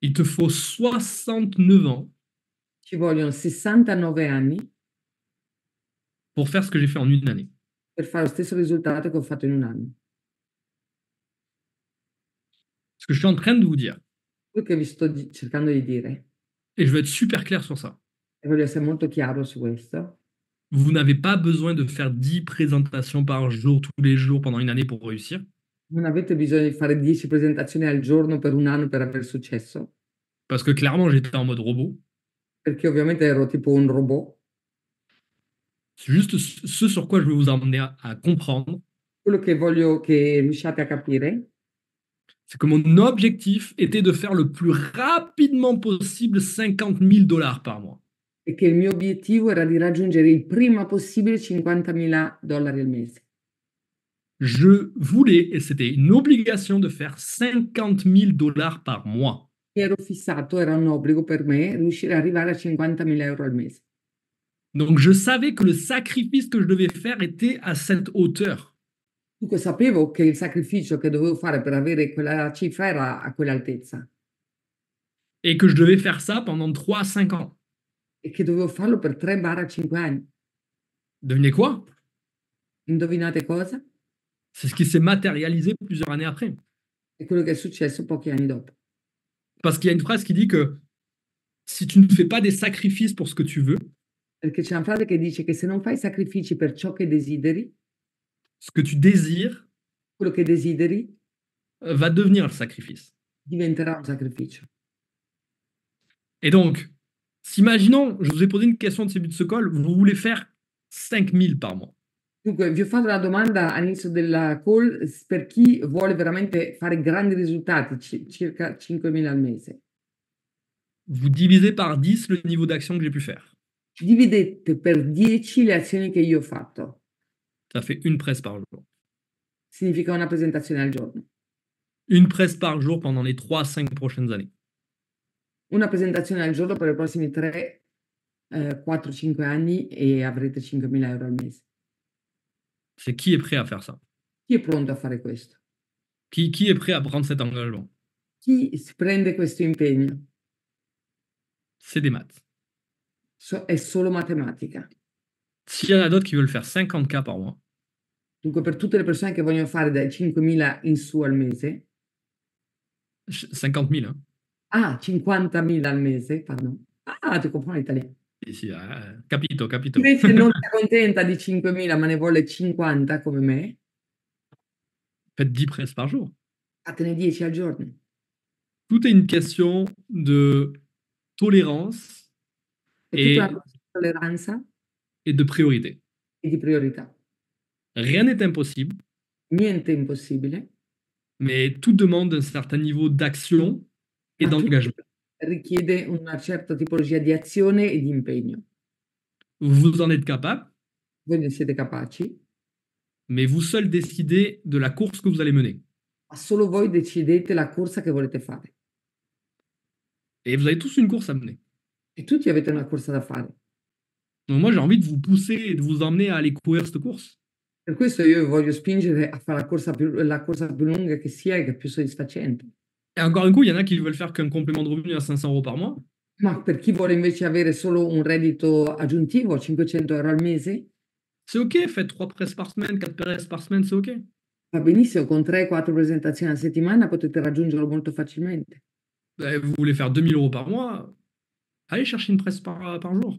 Il te faut 69 ans. Ci vogliono 69 anni. Pour faire ce que j'ai fait en une année. Per fare lo stesso risultato che ho fatto in un anno. Ce que je suis en train de vous dire, quello che vi sto di- cercando di dire. Et je veux être super clair sur ça. Je veux être très clair sur ça. Vous n'avez pas besoin de faire 10 présentations par jour, tous les jours, pendant une année pour réussir. Vous n'avez pas besoin de faire 10 présentations par jour pour un an, pour avoir succès. Parce que clairement, j'étais en mode robot. Parce que évidemment, ero tipo un robot. C'est juste ce sur quoi je veux vous amener à, ce que je veux que vous riusciate à comprendre c'est que mon objectif était de faire le plus rapidement possible 50 000 dollars par mois. raggiungere Je voulais, et c'était une obligation, de faire 50 000 dollars par mois. fissato, un obbligo per me riuscire arrivare al Donc je savais que le sacrifice que je devais faire était à cette hauteur. Dunque sapevo che il sacrificio che dovevo fare per avere quella cifra era a quell'altezza. Et que je devais faire ça pendant 3 à 5 ans. Et E che dovevo farlo per 3-5 anni. Devinez quoi Indovinate cosa? C'est ce qui s'est matérialisé plusieurs années après. Et quello che è successo pochi anni dopo. Parce qu'il y a une phrase qui dit que si tu ne fais pas des sacrifices pour ce que tu veux, perché c'è una frase che dice che se non fai sacrifici per ciò che desideri, ce que tu désires desideri euh, va devenir le sacrifice. diventerà un sacrificio. Et donc, imaginons, je vous ai posé une question de but de ce call, vous voulez faire 5000 par mois. Dunque, vi ho la domanda all'inizio della call per chi vuole veramente fare grandi risultati, circa circa 5.000 al mese. Vous divisez par 10 le niveau d'action que j'ai pu faire. Dividete per 10 le azioni che io ho fatto. Ça fait une presse par jour. Significa une présentation al jour. Une presse par jour pendant les 3-5 prochaines années. Une présentation al jour pour les prossimi 3, 4-5 anni e avrete 5.000 euro al mese. C'est qui est prêt à faire ça Qui est prêt à faire ça Qui, est prêt à prendre cet engagement Chi prende questo impegno? C'est des maths. So- è solo matematica. S'il y en a d'autres qui veulent faire 50K par mois, Dunque, per tutte le persone che vogliono fare dai 5.000 in su al mese. 50.000. Ah, 50.000 al mese fanno. Ah, ti comprano l'italiano. Sì, sì, eh, capito, capito. Invece non si contenta di 5.000, ma ne vuole 50 come me. Faites 10 presses par jour. Fatene 10 al giorno. Tout est une question de tolérance et, et, et de priorité. Et di priorità. Rien n'est impossible. Niente impossible. Hein. Mais tout demande un certain niveau d'action et ah, d'engagement. E vous en êtes capable. capaci. Mais vous seul décidez de la course que vous allez mener. Et vous avez tous une course à mener. Et tutti avete una corsa da fare. Donc moi j'ai envie de vous pousser et de vous emmener à aller courir cette course. Per questo io voglio spingere a fare la corsa più, plus, la course la plus che sia e che è più soddisfacente. E ancora un coup, il y en a qui veulent faire un complément di revenu a 500 euro per mois. Ma per chi vuole invece avere solo un reddito aggiuntivo, 500 euro al mese? C'è ok, faites 3 presse par semaine, 4 presse par semaine, c'è ok. Va benissimo, con 3-4 presentazioni alla settimana potete raggiungerlo molto facilmente. Beh, vous voulez faire 2000 euros par mois, allez chercher une presse par, par jour.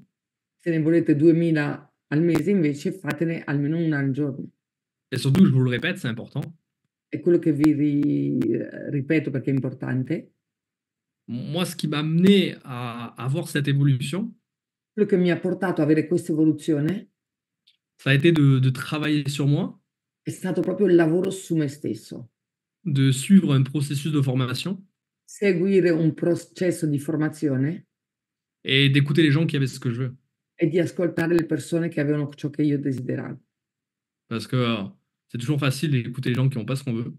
Se ne volete 2000 Et surtout, je vous le répète, c'est important. Et quello che vi ripeto perché è importante. Moi, ce qui m'a amené à avoir cette évolution. Quello che mi ha portato avoir avere questa evoluzione. Ça a été de, de travailler sur moi. È stato proprio il lavoro su me stesso. De suivre un processus de formation. Seguire un processo di formazione. Et d'écouter les gens qui avaient ce que je veux et d'écouter ascoltare personnes qui qui ce que que je Parce que euh, c'est toujours facile d'écouter les gens qui n'ont pas ce qu'on veut.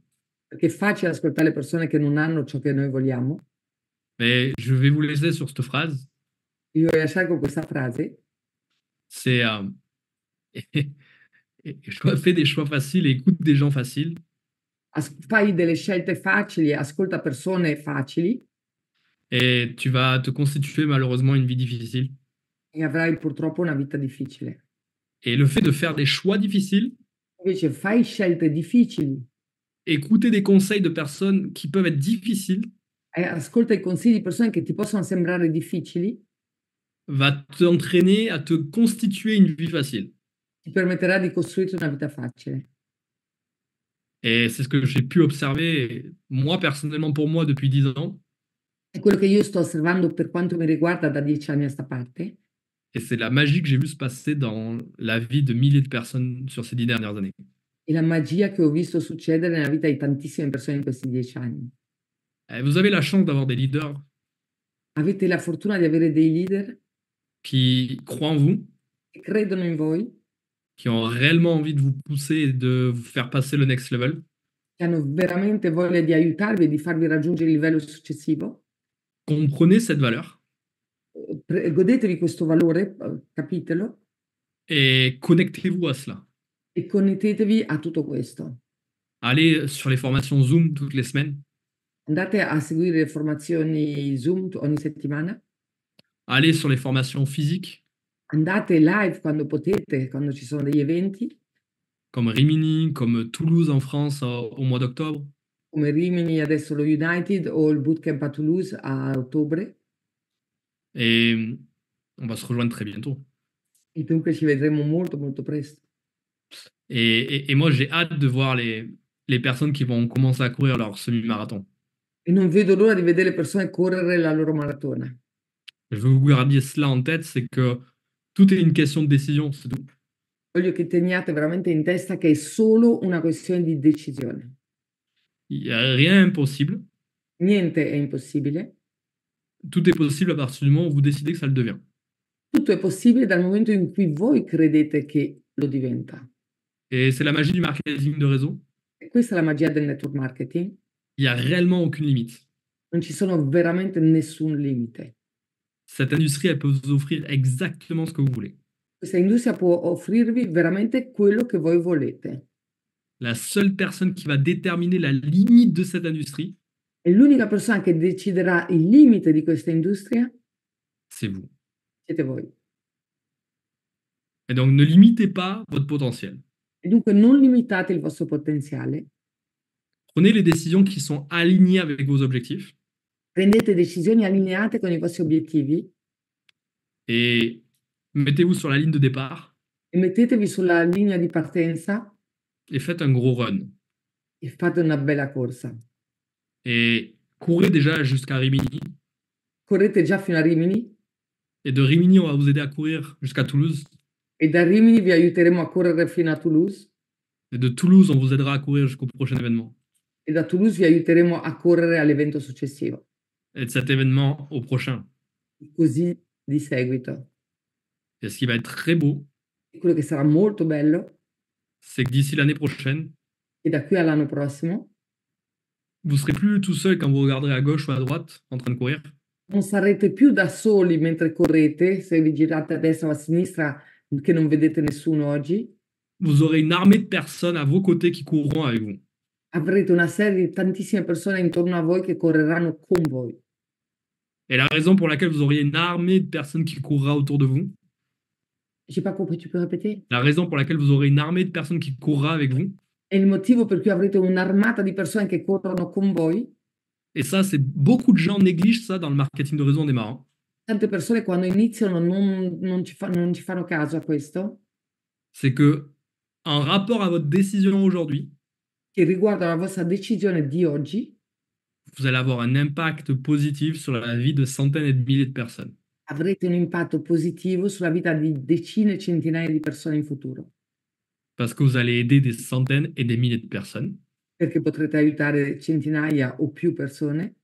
C'est facile d'écouter les personnes qui n'ont pas ce que nous voulons. Mais je vais vous laisser sur cette phrase. Je vais laisser avec cette phrase. C'est euh, fais des choix faciles et écoute des gens faciles. As- fai faciles scelte facili, des personnes faciles. Et tu vas te constituer malheureusement une vie difficile. E purtroppo una vita difficile. Et le fait de faire des choix difficiles. Écouter des conseils de personnes qui peuvent être difficiles. E Va t'entraîner à te constituer une vie facile. Ti permetterà di costruire una vita facile. Et c'est ce que j'ai pu observer, moi personnellement, pour moi, depuis 10 ans. C'est quello che io sto osservando per quanto mi riguarda da dieci anni a sta parte. Et c'est la magie que j'ai vu se passer dans la vie de milliers de personnes sur ces dix dernières années. Et la magia che ho visto succedere nella vita di tantissime persone in questi dieci anni. Et eh, vous avez la chance d'avoir des leaders. Avete la fortuna di avere dei leader. Qui croient en vous. Che credono in voi. Qui ont réellement envie de vous pousser et de vous faire passer le next level. Che hanno veramente voglia di aiutarvi e di farvi raggiungere il livello successivo. Comprenez cette valeur. pre- godetevi questo valore, eh, capitelo. E connectez-vous cela. E connettetevi a tutto questo. Allez sur les formations Zoom toutes les semaines. Andate a seguire le formazioni Zoom ogni settimana. Allez sur les formations physiques. Andate live quando potete, quando ci sono degli eventi. Come Rimini, come Toulouse in France euh, au mois d'octobre. Come Rimini, adesso lo United o il bootcamp a Toulouse a ottobre. Et on va se rejoindre très bientôt. Et donc, ci vedremo molto, molto presto. Et, et, moi, j'ai hâte de voir les, les personnes qui vont commencer à courir leur semi-marathon. Et non vedo l'ora di vedere le persone correre la loro maratona. Je veux que vous gardiez cela en tête, c'est que tout est une question de décision, c'est tout. Voglio che teniate veramente in testa che è solo una questione di decisione. Il y a rien impossible. Niente è impossibile. Tout est possible à partir du moment où vous décidez que ça le devient. Tout est possible le moment où vous voi que ça le diventa. Et c'est la magie du marketing de réseau. E la magia del network marketing. Il n'y a réellement aucune limite. Non ci sono veramente nessun limite. Cette industrie, elle peut vous offrir exactement ce que vous voulez. Questa industria può offrirvi veramente quello che voi volete. La seule personne qui va déterminer la limite de cette industrie, l'unica personne qui décidera il limite di questa industria C'est vous. C'est vous. Et donc ne limitez pas votre potentiel. Et donc, non limitate il vostro potentiel. Prenez les décisions qui sont alignées avec vos objectifs. Prendete decisioni allineate con i vostri obiettivi. Et mettez-vous sur la ligne de départ. E mettetevi sulla linea di partenza. Et faites un gros run. Et fate una bella corsa. Et courez déjà jusqu'à Rimini. Courez déjà fino a Rimini. Et de Rimini, on va vous aider à courir jusqu'à Toulouse. Et da Rimini, vi aiuteremo a correre fino a Toulouse. Et de Toulouse, on vous aidera à courir jusqu'au prochain événement. Et da Toulouse, vi aiuteremo a correre all'evento successivo. Et de cet événement au prochain. Così di seguito. Et ce qui va être très beau, E quello che sarà molto bello, c'est que d'ici l'année prochaine, e da qui all'anno prossimo, vous serez plus tout seul quand vous regarderez à gauche ou à droite en train de courir. Non più da soli mentre correte, se vi girate a sinistra che non vedete nessuno oggi. Vous aurez une armée de personnes à vos côtés qui courront avec vous. una serie di tantissime persone intorno a voi che correranno con voi. Et la raison pour laquelle vous auriez une armée de personnes qui courra autour de vous. J'ai pas compris, tu peux répéter La raison pour laquelle vous aurez une armée de personnes qui courra avec vous. est il motivo per cui avrete un'armata di persone che corrono con voi. E ça, c'est beaucoup de gens négligent ça dans le marketing de réseau en démarrant. Tante persone quando iniziano non, non, ci, fa, non ci fanno caso a questo. C'est que en rapport à votre décision aujourd'hui, che riguarda la vostra decisione di oggi, vous allez avoir un impact positif sur la vie de centaines et de milliers de personnes. Avrete un impatto positivo sulla vita di decine e centinaia di persone in futuro. parce que vous allez aider des centaines et des milliers de personnes. Perché potrete aiutare centinaia o più persone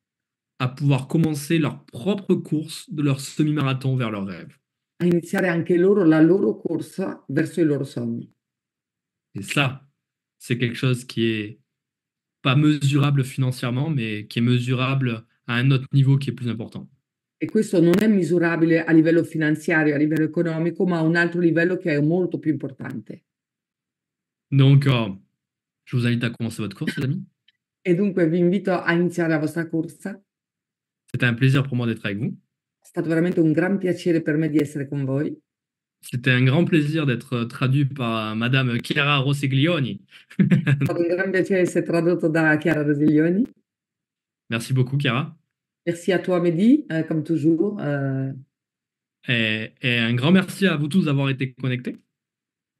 à pouvoir commencer leur propre course de leur semi-marathon vers leur rêve. A iniziare anche loro la loro corsa verso loro Et ça, c'est quelque chose qui est pas mesurable financièrement, mais qui est mesurable à un autre niveau qui est plus important. et questo non è misurabile a livello finanziario, a livello economico, ma à un autre niveau qui est molto plus importante. Donc, euh, je vous invite à commencer votre course, les amis. E dunque euh, vous invite à iniziare la vostra course. C'était un plaisir pour moi d'être avec vous. C'était vraiment un grand plaisir pour moi d'être avec vous. C'était un grand plaisir d'être euh, traduit par Madame Chiara Rossiglioni. C'était un grand plaisir essere traduit da Chiara Rossiglioni. Merci beaucoup, Chiara. Merci à toi, Mehdi, comme toujours. Et, et, un grand merci à vous tous d'avoir été connectés.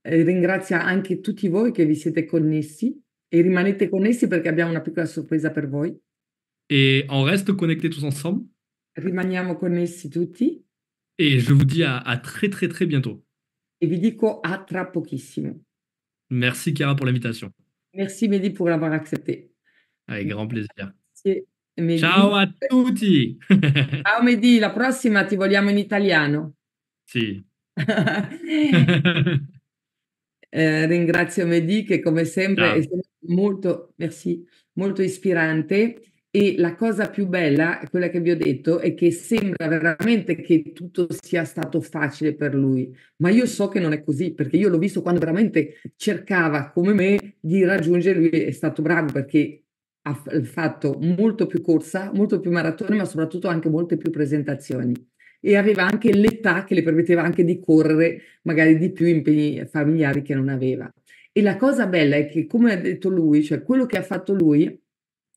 E ringrazio anche tutti voi che vi siete connessi e rimanete connessi perché abbiamo una piccola sorpresa per voi. Et on reste connectés tous ensemble. Rimaniamo connessi tutti. Et je vous dis à, très très très bientôt. E vi dico a tra pochissimo. Merci Chiara pour l'invitation. Merci Mehdi pour l'avoir accepté. Avec grand plaisir. Ciao a tutti. Ciao Mehdi, la prossima ti vogliamo in italiano. Sì. Eh, ringrazio Medi che come sempre Ciao. è sempre molto, merci, molto ispirante e la cosa più bella, quella che vi ho detto, è che sembra veramente che tutto sia stato facile per lui, ma io so che non è così, perché io l'ho visto quando veramente cercava, come me, di raggiungere, lui è stato bravo perché ha fatto molto più corsa, molto più maratone, ma soprattutto anche molte più presentazioni e aveva anche l'età che le permetteva anche di correre magari di più impegni familiari che non aveva. E la cosa bella è che, come ha detto lui, cioè quello che ha fatto lui,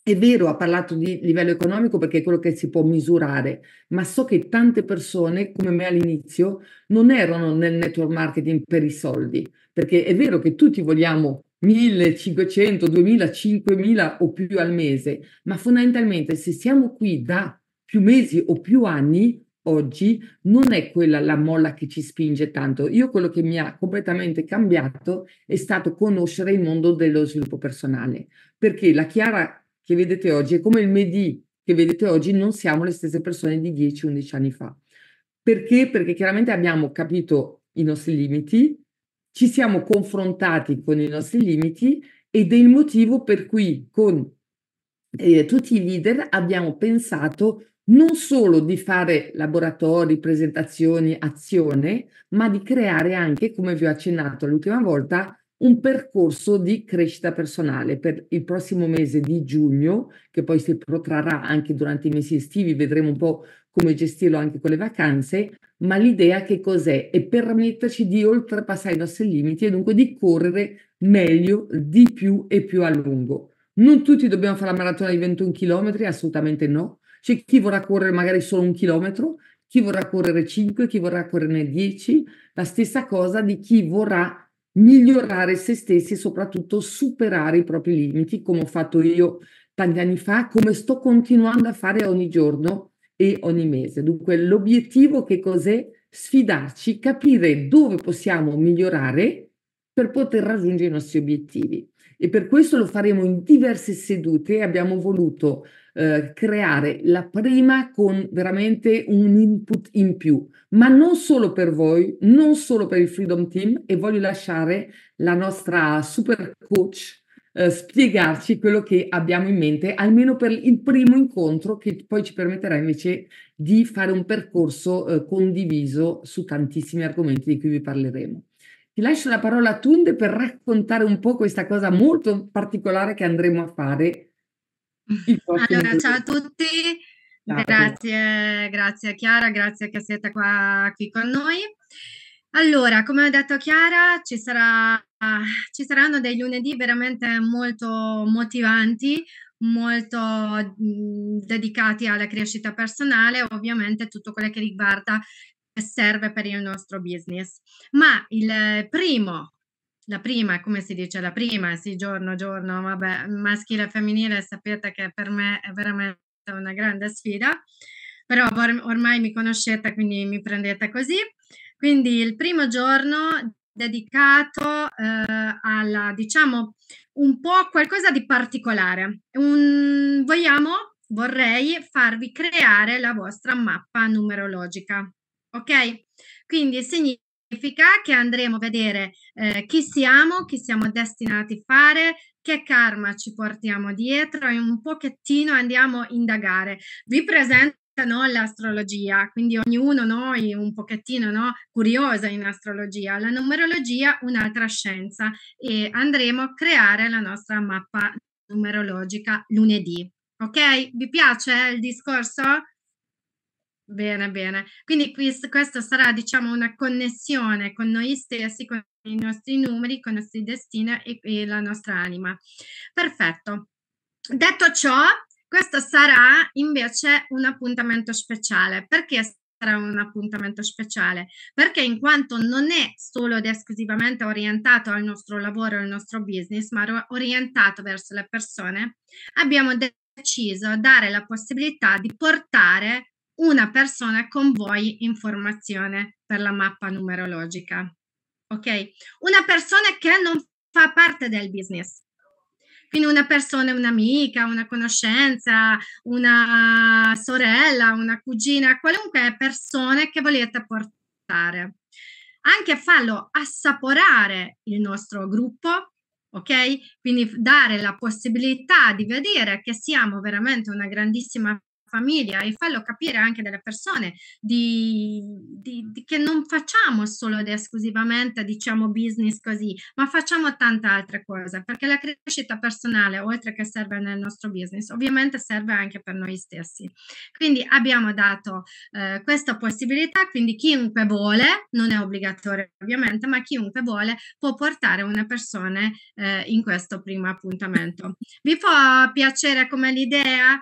è vero, ha parlato di livello economico perché è quello che si può misurare, ma so che tante persone, come me all'inizio, non erano nel network marketing per i soldi, perché è vero che tutti vogliamo 1500, 2000, 5000 o più al mese, ma fondamentalmente se siamo qui da più mesi o più anni, oggi non è quella la molla che ci spinge tanto. Io quello che mi ha completamente cambiato è stato conoscere il mondo dello sviluppo personale, perché la Chiara che vedete oggi è come il Medì che vedete oggi, non siamo le stesse persone di 10-11 anni fa. Perché? Perché chiaramente abbiamo capito i nostri limiti, ci siamo confrontati con i nostri limiti ed è il motivo per cui con eh, tutti i leader abbiamo pensato non solo di fare laboratori, presentazioni, azione, ma di creare anche, come vi ho accennato l'ultima volta, un percorso di crescita personale per il prossimo mese di giugno, che poi si protrarrà anche durante i mesi estivi, vedremo un po' come gestirlo anche con le vacanze, ma l'idea che cos'è? È permetterci di oltrepassare i nostri limiti e dunque di correre meglio, di più e più a lungo. Non tutti dobbiamo fare la maratona di 21 km, assolutamente no, c'è chi vorrà correre magari solo un chilometro, chi vorrà correre 5, chi vorrà correrne 10, la stessa cosa di chi vorrà migliorare se stessi e soprattutto superare i propri limiti, come ho fatto io tanti anni fa, come sto continuando a fare ogni giorno e ogni mese. Dunque l'obiettivo che cos'è? Sfidarci, capire dove possiamo migliorare per poter raggiungere i nostri obiettivi. E per questo lo faremo in diverse sedute. Abbiamo voluto eh, creare la prima con veramente un input in più, ma non solo per voi, non solo per il Freedom Team e voglio lasciare la nostra super coach eh, spiegarci quello che abbiamo in mente, almeno per il primo incontro che poi ci permetterà invece di fare un percorso eh, condiviso su tantissimi argomenti di cui vi parleremo. Ti lascio la parola a Tunde per raccontare un po' questa cosa molto particolare che andremo a fare Allora, ciao a tutti, Grazie, grazie, a Chiara, grazie che siete qua, qui con noi. Allora, come ha detto Chiara, ci, sarà, ci saranno dei lunedì veramente molto motivanti, molto mhmm, dedicati alla crescita personale, ovviamente tutto quello che riguarda serve per il nostro business. Ma il primo la prima, come si dice, la prima, sì, giorno, giorno, vabbè, maschile e femminile, sapete che per me è veramente una grande sfida, però ormai mi conoscete, quindi mi prendete così. Quindi il primo giorno dedicato eh, alla, diciamo, un po' qualcosa di particolare. Un, vogliamo, vorrei farvi creare la vostra mappa numerologica, ok? Quindi significa significa che andremo a vedere eh, chi siamo, chi siamo destinati a fare, che karma ci portiamo dietro e un pochettino andiamo a indagare. Vi presento no, l'astrologia, quindi ognuno noi un pochettino no, curiosa in astrologia, la numerologia un'altra scienza e andremo a creare la nostra mappa numerologica lunedì. Ok? Vi piace il discorso? Bene, bene. Quindi questa sarà, diciamo, una connessione con noi stessi, con i nostri numeri, con i nostri destini e, e la nostra anima. Perfetto. Detto ciò, questo sarà invece un appuntamento speciale. Perché sarà un appuntamento speciale? Perché in quanto non è solo ed esclusivamente orientato al nostro lavoro, al nostro business, ma orientato verso le persone, abbiamo deciso dare la possibilità di portare una persona con voi in formazione per la mappa numerologica. Ok? Una persona che non fa parte del business. Quindi una persona, un'amica, una conoscenza, una sorella, una cugina, qualunque persona che volete portare. Anche farlo assaporare il nostro gruppo, ok? Quindi dare la possibilità di vedere che siamo veramente una grandissima famiglia e farlo capire anche dalle persone di, di, di, che non facciamo solo ed esclusivamente diciamo business così, ma facciamo tante altre cose perché la crescita personale, oltre che serve nel nostro business, ovviamente serve anche per noi stessi. Quindi abbiamo dato eh, questa possibilità, quindi chiunque vuole, non è obbligatorio ovviamente, ma chiunque vuole può portare una persona eh, in questo primo appuntamento. Vi può piacere come l'idea?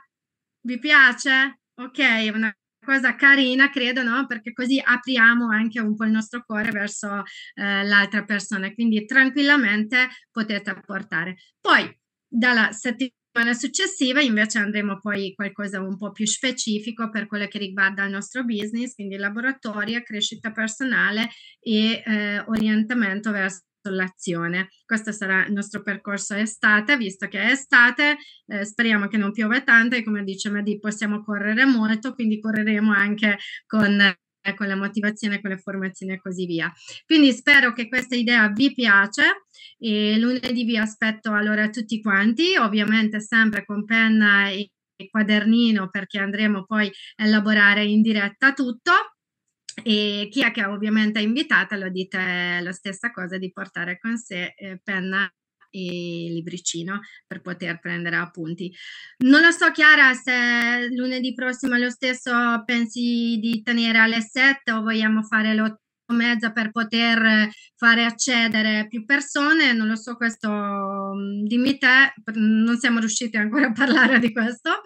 Vi piace? Ok, è una cosa carina, credo, no? Perché così apriamo anche un po' il nostro cuore verso eh, l'altra persona. Quindi tranquillamente potete apportare. Poi, dalla settimana successiva invece andremo poi a qualcosa un po' più specifico per quello che riguarda il nostro business, quindi laboratorio crescita personale e eh, orientamento verso l'azione. Questo sarà il nostro percorso estate, visto che è estate, eh, speriamo che non piove tanto e come dice Madi possiamo correre molto, quindi correremo anche con, eh, con la motivazione, con le formazioni e così via. Quindi spero che questa idea vi piace e lunedì vi aspetto allora tutti quanti, ovviamente sempre con penna e quadernino perché andremo poi a elaborare in diretta tutto e chi è che ovviamente è invitata lo dite la stessa cosa di portare con sé eh, penna e libricino per poter prendere appunti. Non lo so Chiara se lunedì prossimo lo stesso pensi di tenere alle 7 o vogliamo fare l'8 e mezza per poter fare accedere più persone, non lo so questo mm, dimmi te, non siamo riusciti ancora a parlare di questo,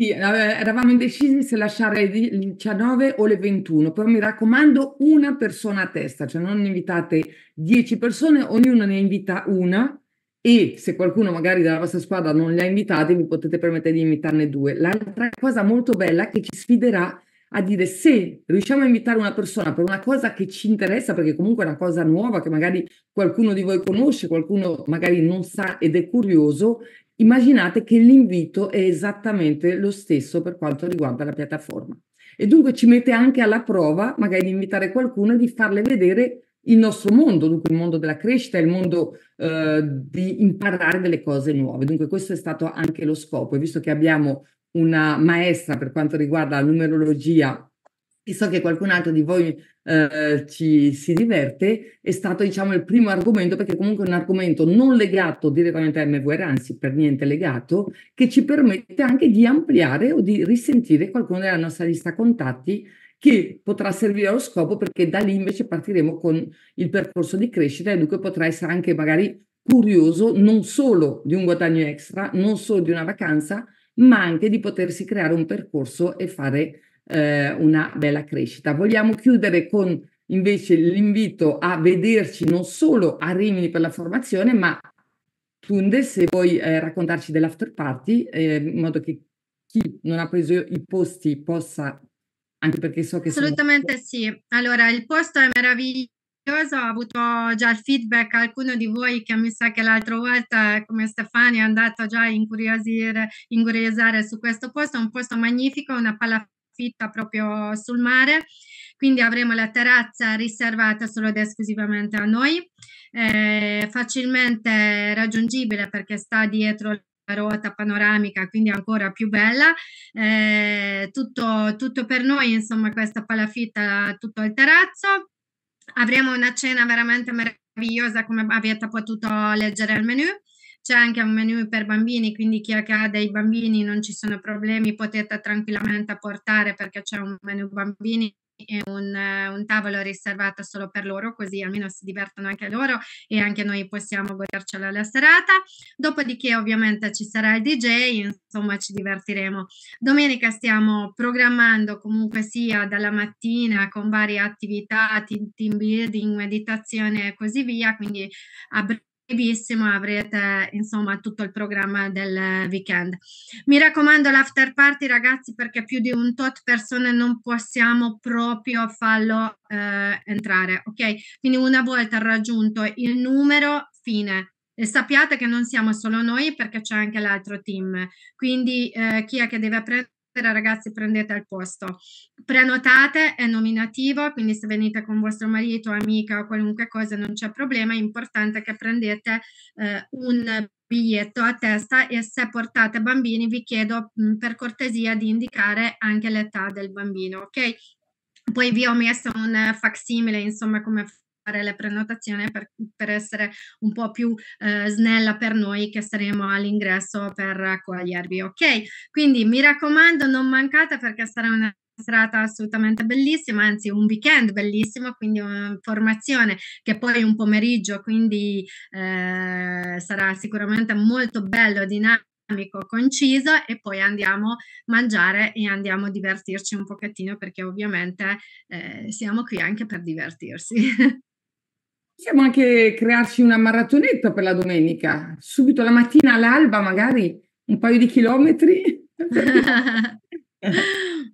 sì, eravamo indecisi se lasciare le 19 o le 21, però mi raccomando una persona a testa, cioè non invitate 10 persone, ognuno ne invita una e se qualcuno magari della vostra squadra non le ha invitate vi potete permettere di invitarne due. L'altra cosa molto bella che ci sfiderà a dire se riusciamo a invitare una persona per una cosa che ci interessa, perché comunque è una cosa nuova che magari qualcuno di voi conosce, qualcuno magari non sa ed è curioso, Immaginate che l'invito è esattamente lo stesso per quanto riguarda la piattaforma. E dunque ci mette anche alla prova, magari di invitare qualcuno e di farle vedere il nostro mondo, dunque il mondo della crescita, il mondo eh, di imparare delle cose nuove. Dunque questo è stato anche lo scopo e visto che abbiamo una maestra per quanto riguarda la numerologia so che qualcun altro di voi eh, ci si diverte, è stato diciamo il primo argomento, perché comunque è un argomento non legato direttamente a MVR, anzi per niente legato, che ci permette anche di ampliare o di risentire qualcuno della nostra lista contatti che potrà servire allo scopo perché da lì invece partiremo con il percorso di crescita e dunque potrà essere anche magari curioso non solo di un guadagno extra, non solo di una vacanza, ma anche di potersi creare un percorso e fare eh, una bella crescita. Vogliamo chiudere con invece l'invito a vederci non solo a Rimini per la formazione, ma Tunde, se vuoi eh, raccontarci dell'after party, eh, in modo che chi non ha preso i posti possa, anche perché so che... Assolutamente sono... sì. Allora, il posto è meraviglioso ho avuto già il feedback a qualcuno di voi che mi sa che l'altra volta come Stefani, è andato già a incuriosire, incuriosare su questo posto, è un posto magnifico, una palla affitta proprio sul mare, quindi avremo la terrazza riservata solo ed esclusivamente a noi, eh, facilmente raggiungibile perché sta dietro la ruota panoramica, quindi ancora più bella. Eh, tutto, tutto per noi, insomma, questa palafitta, tutto il terrazzo. Avremo una cena veramente meravigliosa, come avete potuto leggere al menu c'è anche un menu per bambini, quindi chi ha dei bambini non ci sono problemi, potete tranquillamente portare perché c'è un menu bambini e un, un, tavolo riservato solo per loro, così almeno si divertono anche loro e anche noi possiamo godercela la serata. Dopodiché, ovviamente, ci sarà il DJ, insomma, ci divertiremo. Domenica stiamo programmando comunque sia dalla mattina con varie attività, team building, meditazione e così via. Quindi a breve benissimo avrete insomma tutto il programma del weekend. Mi raccomando l'after party ragazzi perché più di un tot persone non possiamo proprio farlo eh, entrare, ok? Quindi una volta raggiunto il numero, fine. E sappiate che non siamo solo noi perché c'è anche l'altro team, quindi eh, chi è che deve prendere ragazzi prendete al posto. Prenotate, è nominativo, quindi se venite con vostro marito, amica o qualunque cosa non c'è problema, è importante che prendete eh, un biglietto a testa e se portate bambini vi chiedo mh, per cortesia di indicare anche l'età del bambino, ok? Poi vi ho messo un facsimile, insomma, come fare le prenotazioni per, per essere un po' più eh, snella per noi che saremo all'ingresso per accogliervi, ok? Quindi mi raccomando, non mancate perché sarà una serata assolutamente bellissima, anzi un weekend bellissimo, quindi una formazione che poi un pomeriggio, quindi eh, sarà sicuramente molto bello, dinamico conciso e poi andiamo a mangiare e andiamo a divertirci un pochettino perché ovviamente eh, siamo qui anche per divertirsi. Possiamo anche crearci una maratonetta per la domenica, subito la mattina all'alba magari un paio di chilometri.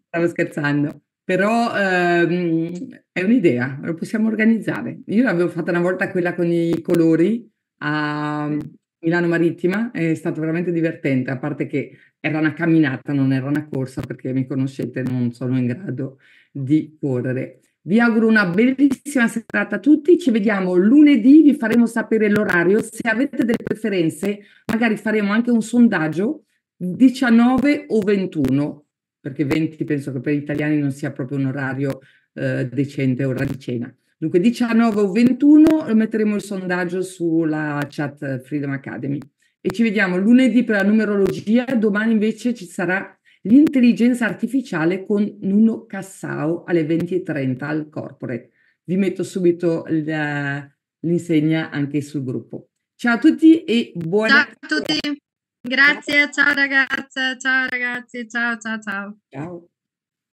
Stavo scherzando, però ehm, è un'idea, lo possiamo organizzare. Io l'avevo fatta una volta quella con i colori a Milano Marittima, è stato veramente divertente, a parte che era una camminata, non era una corsa, perché mi conoscete, non sono in grado di correre. Vi auguro una bellissima serata a tutti, ci vediamo lunedì, vi faremo sapere l'orario, se avete delle preferenze magari faremo anche un sondaggio 19 o 21, perché 20 penso che per gli italiani non sia proprio un orario eh, decente, ora di cena. Dunque 19 o 21 metteremo il sondaggio sulla chat Freedom Academy e ci vediamo lunedì per la numerologia, domani invece ci sarà l'intelligenza artificiale con Nuno Cassao alle 20.30 al corporate. Vi metto subito eh, l'insegna anche sul gruppo. Ciao a tutti e buona Ciao a tutti. Grazie, ciao ragazze, ciao ragazzi, ciao ciao ciao. Ciao.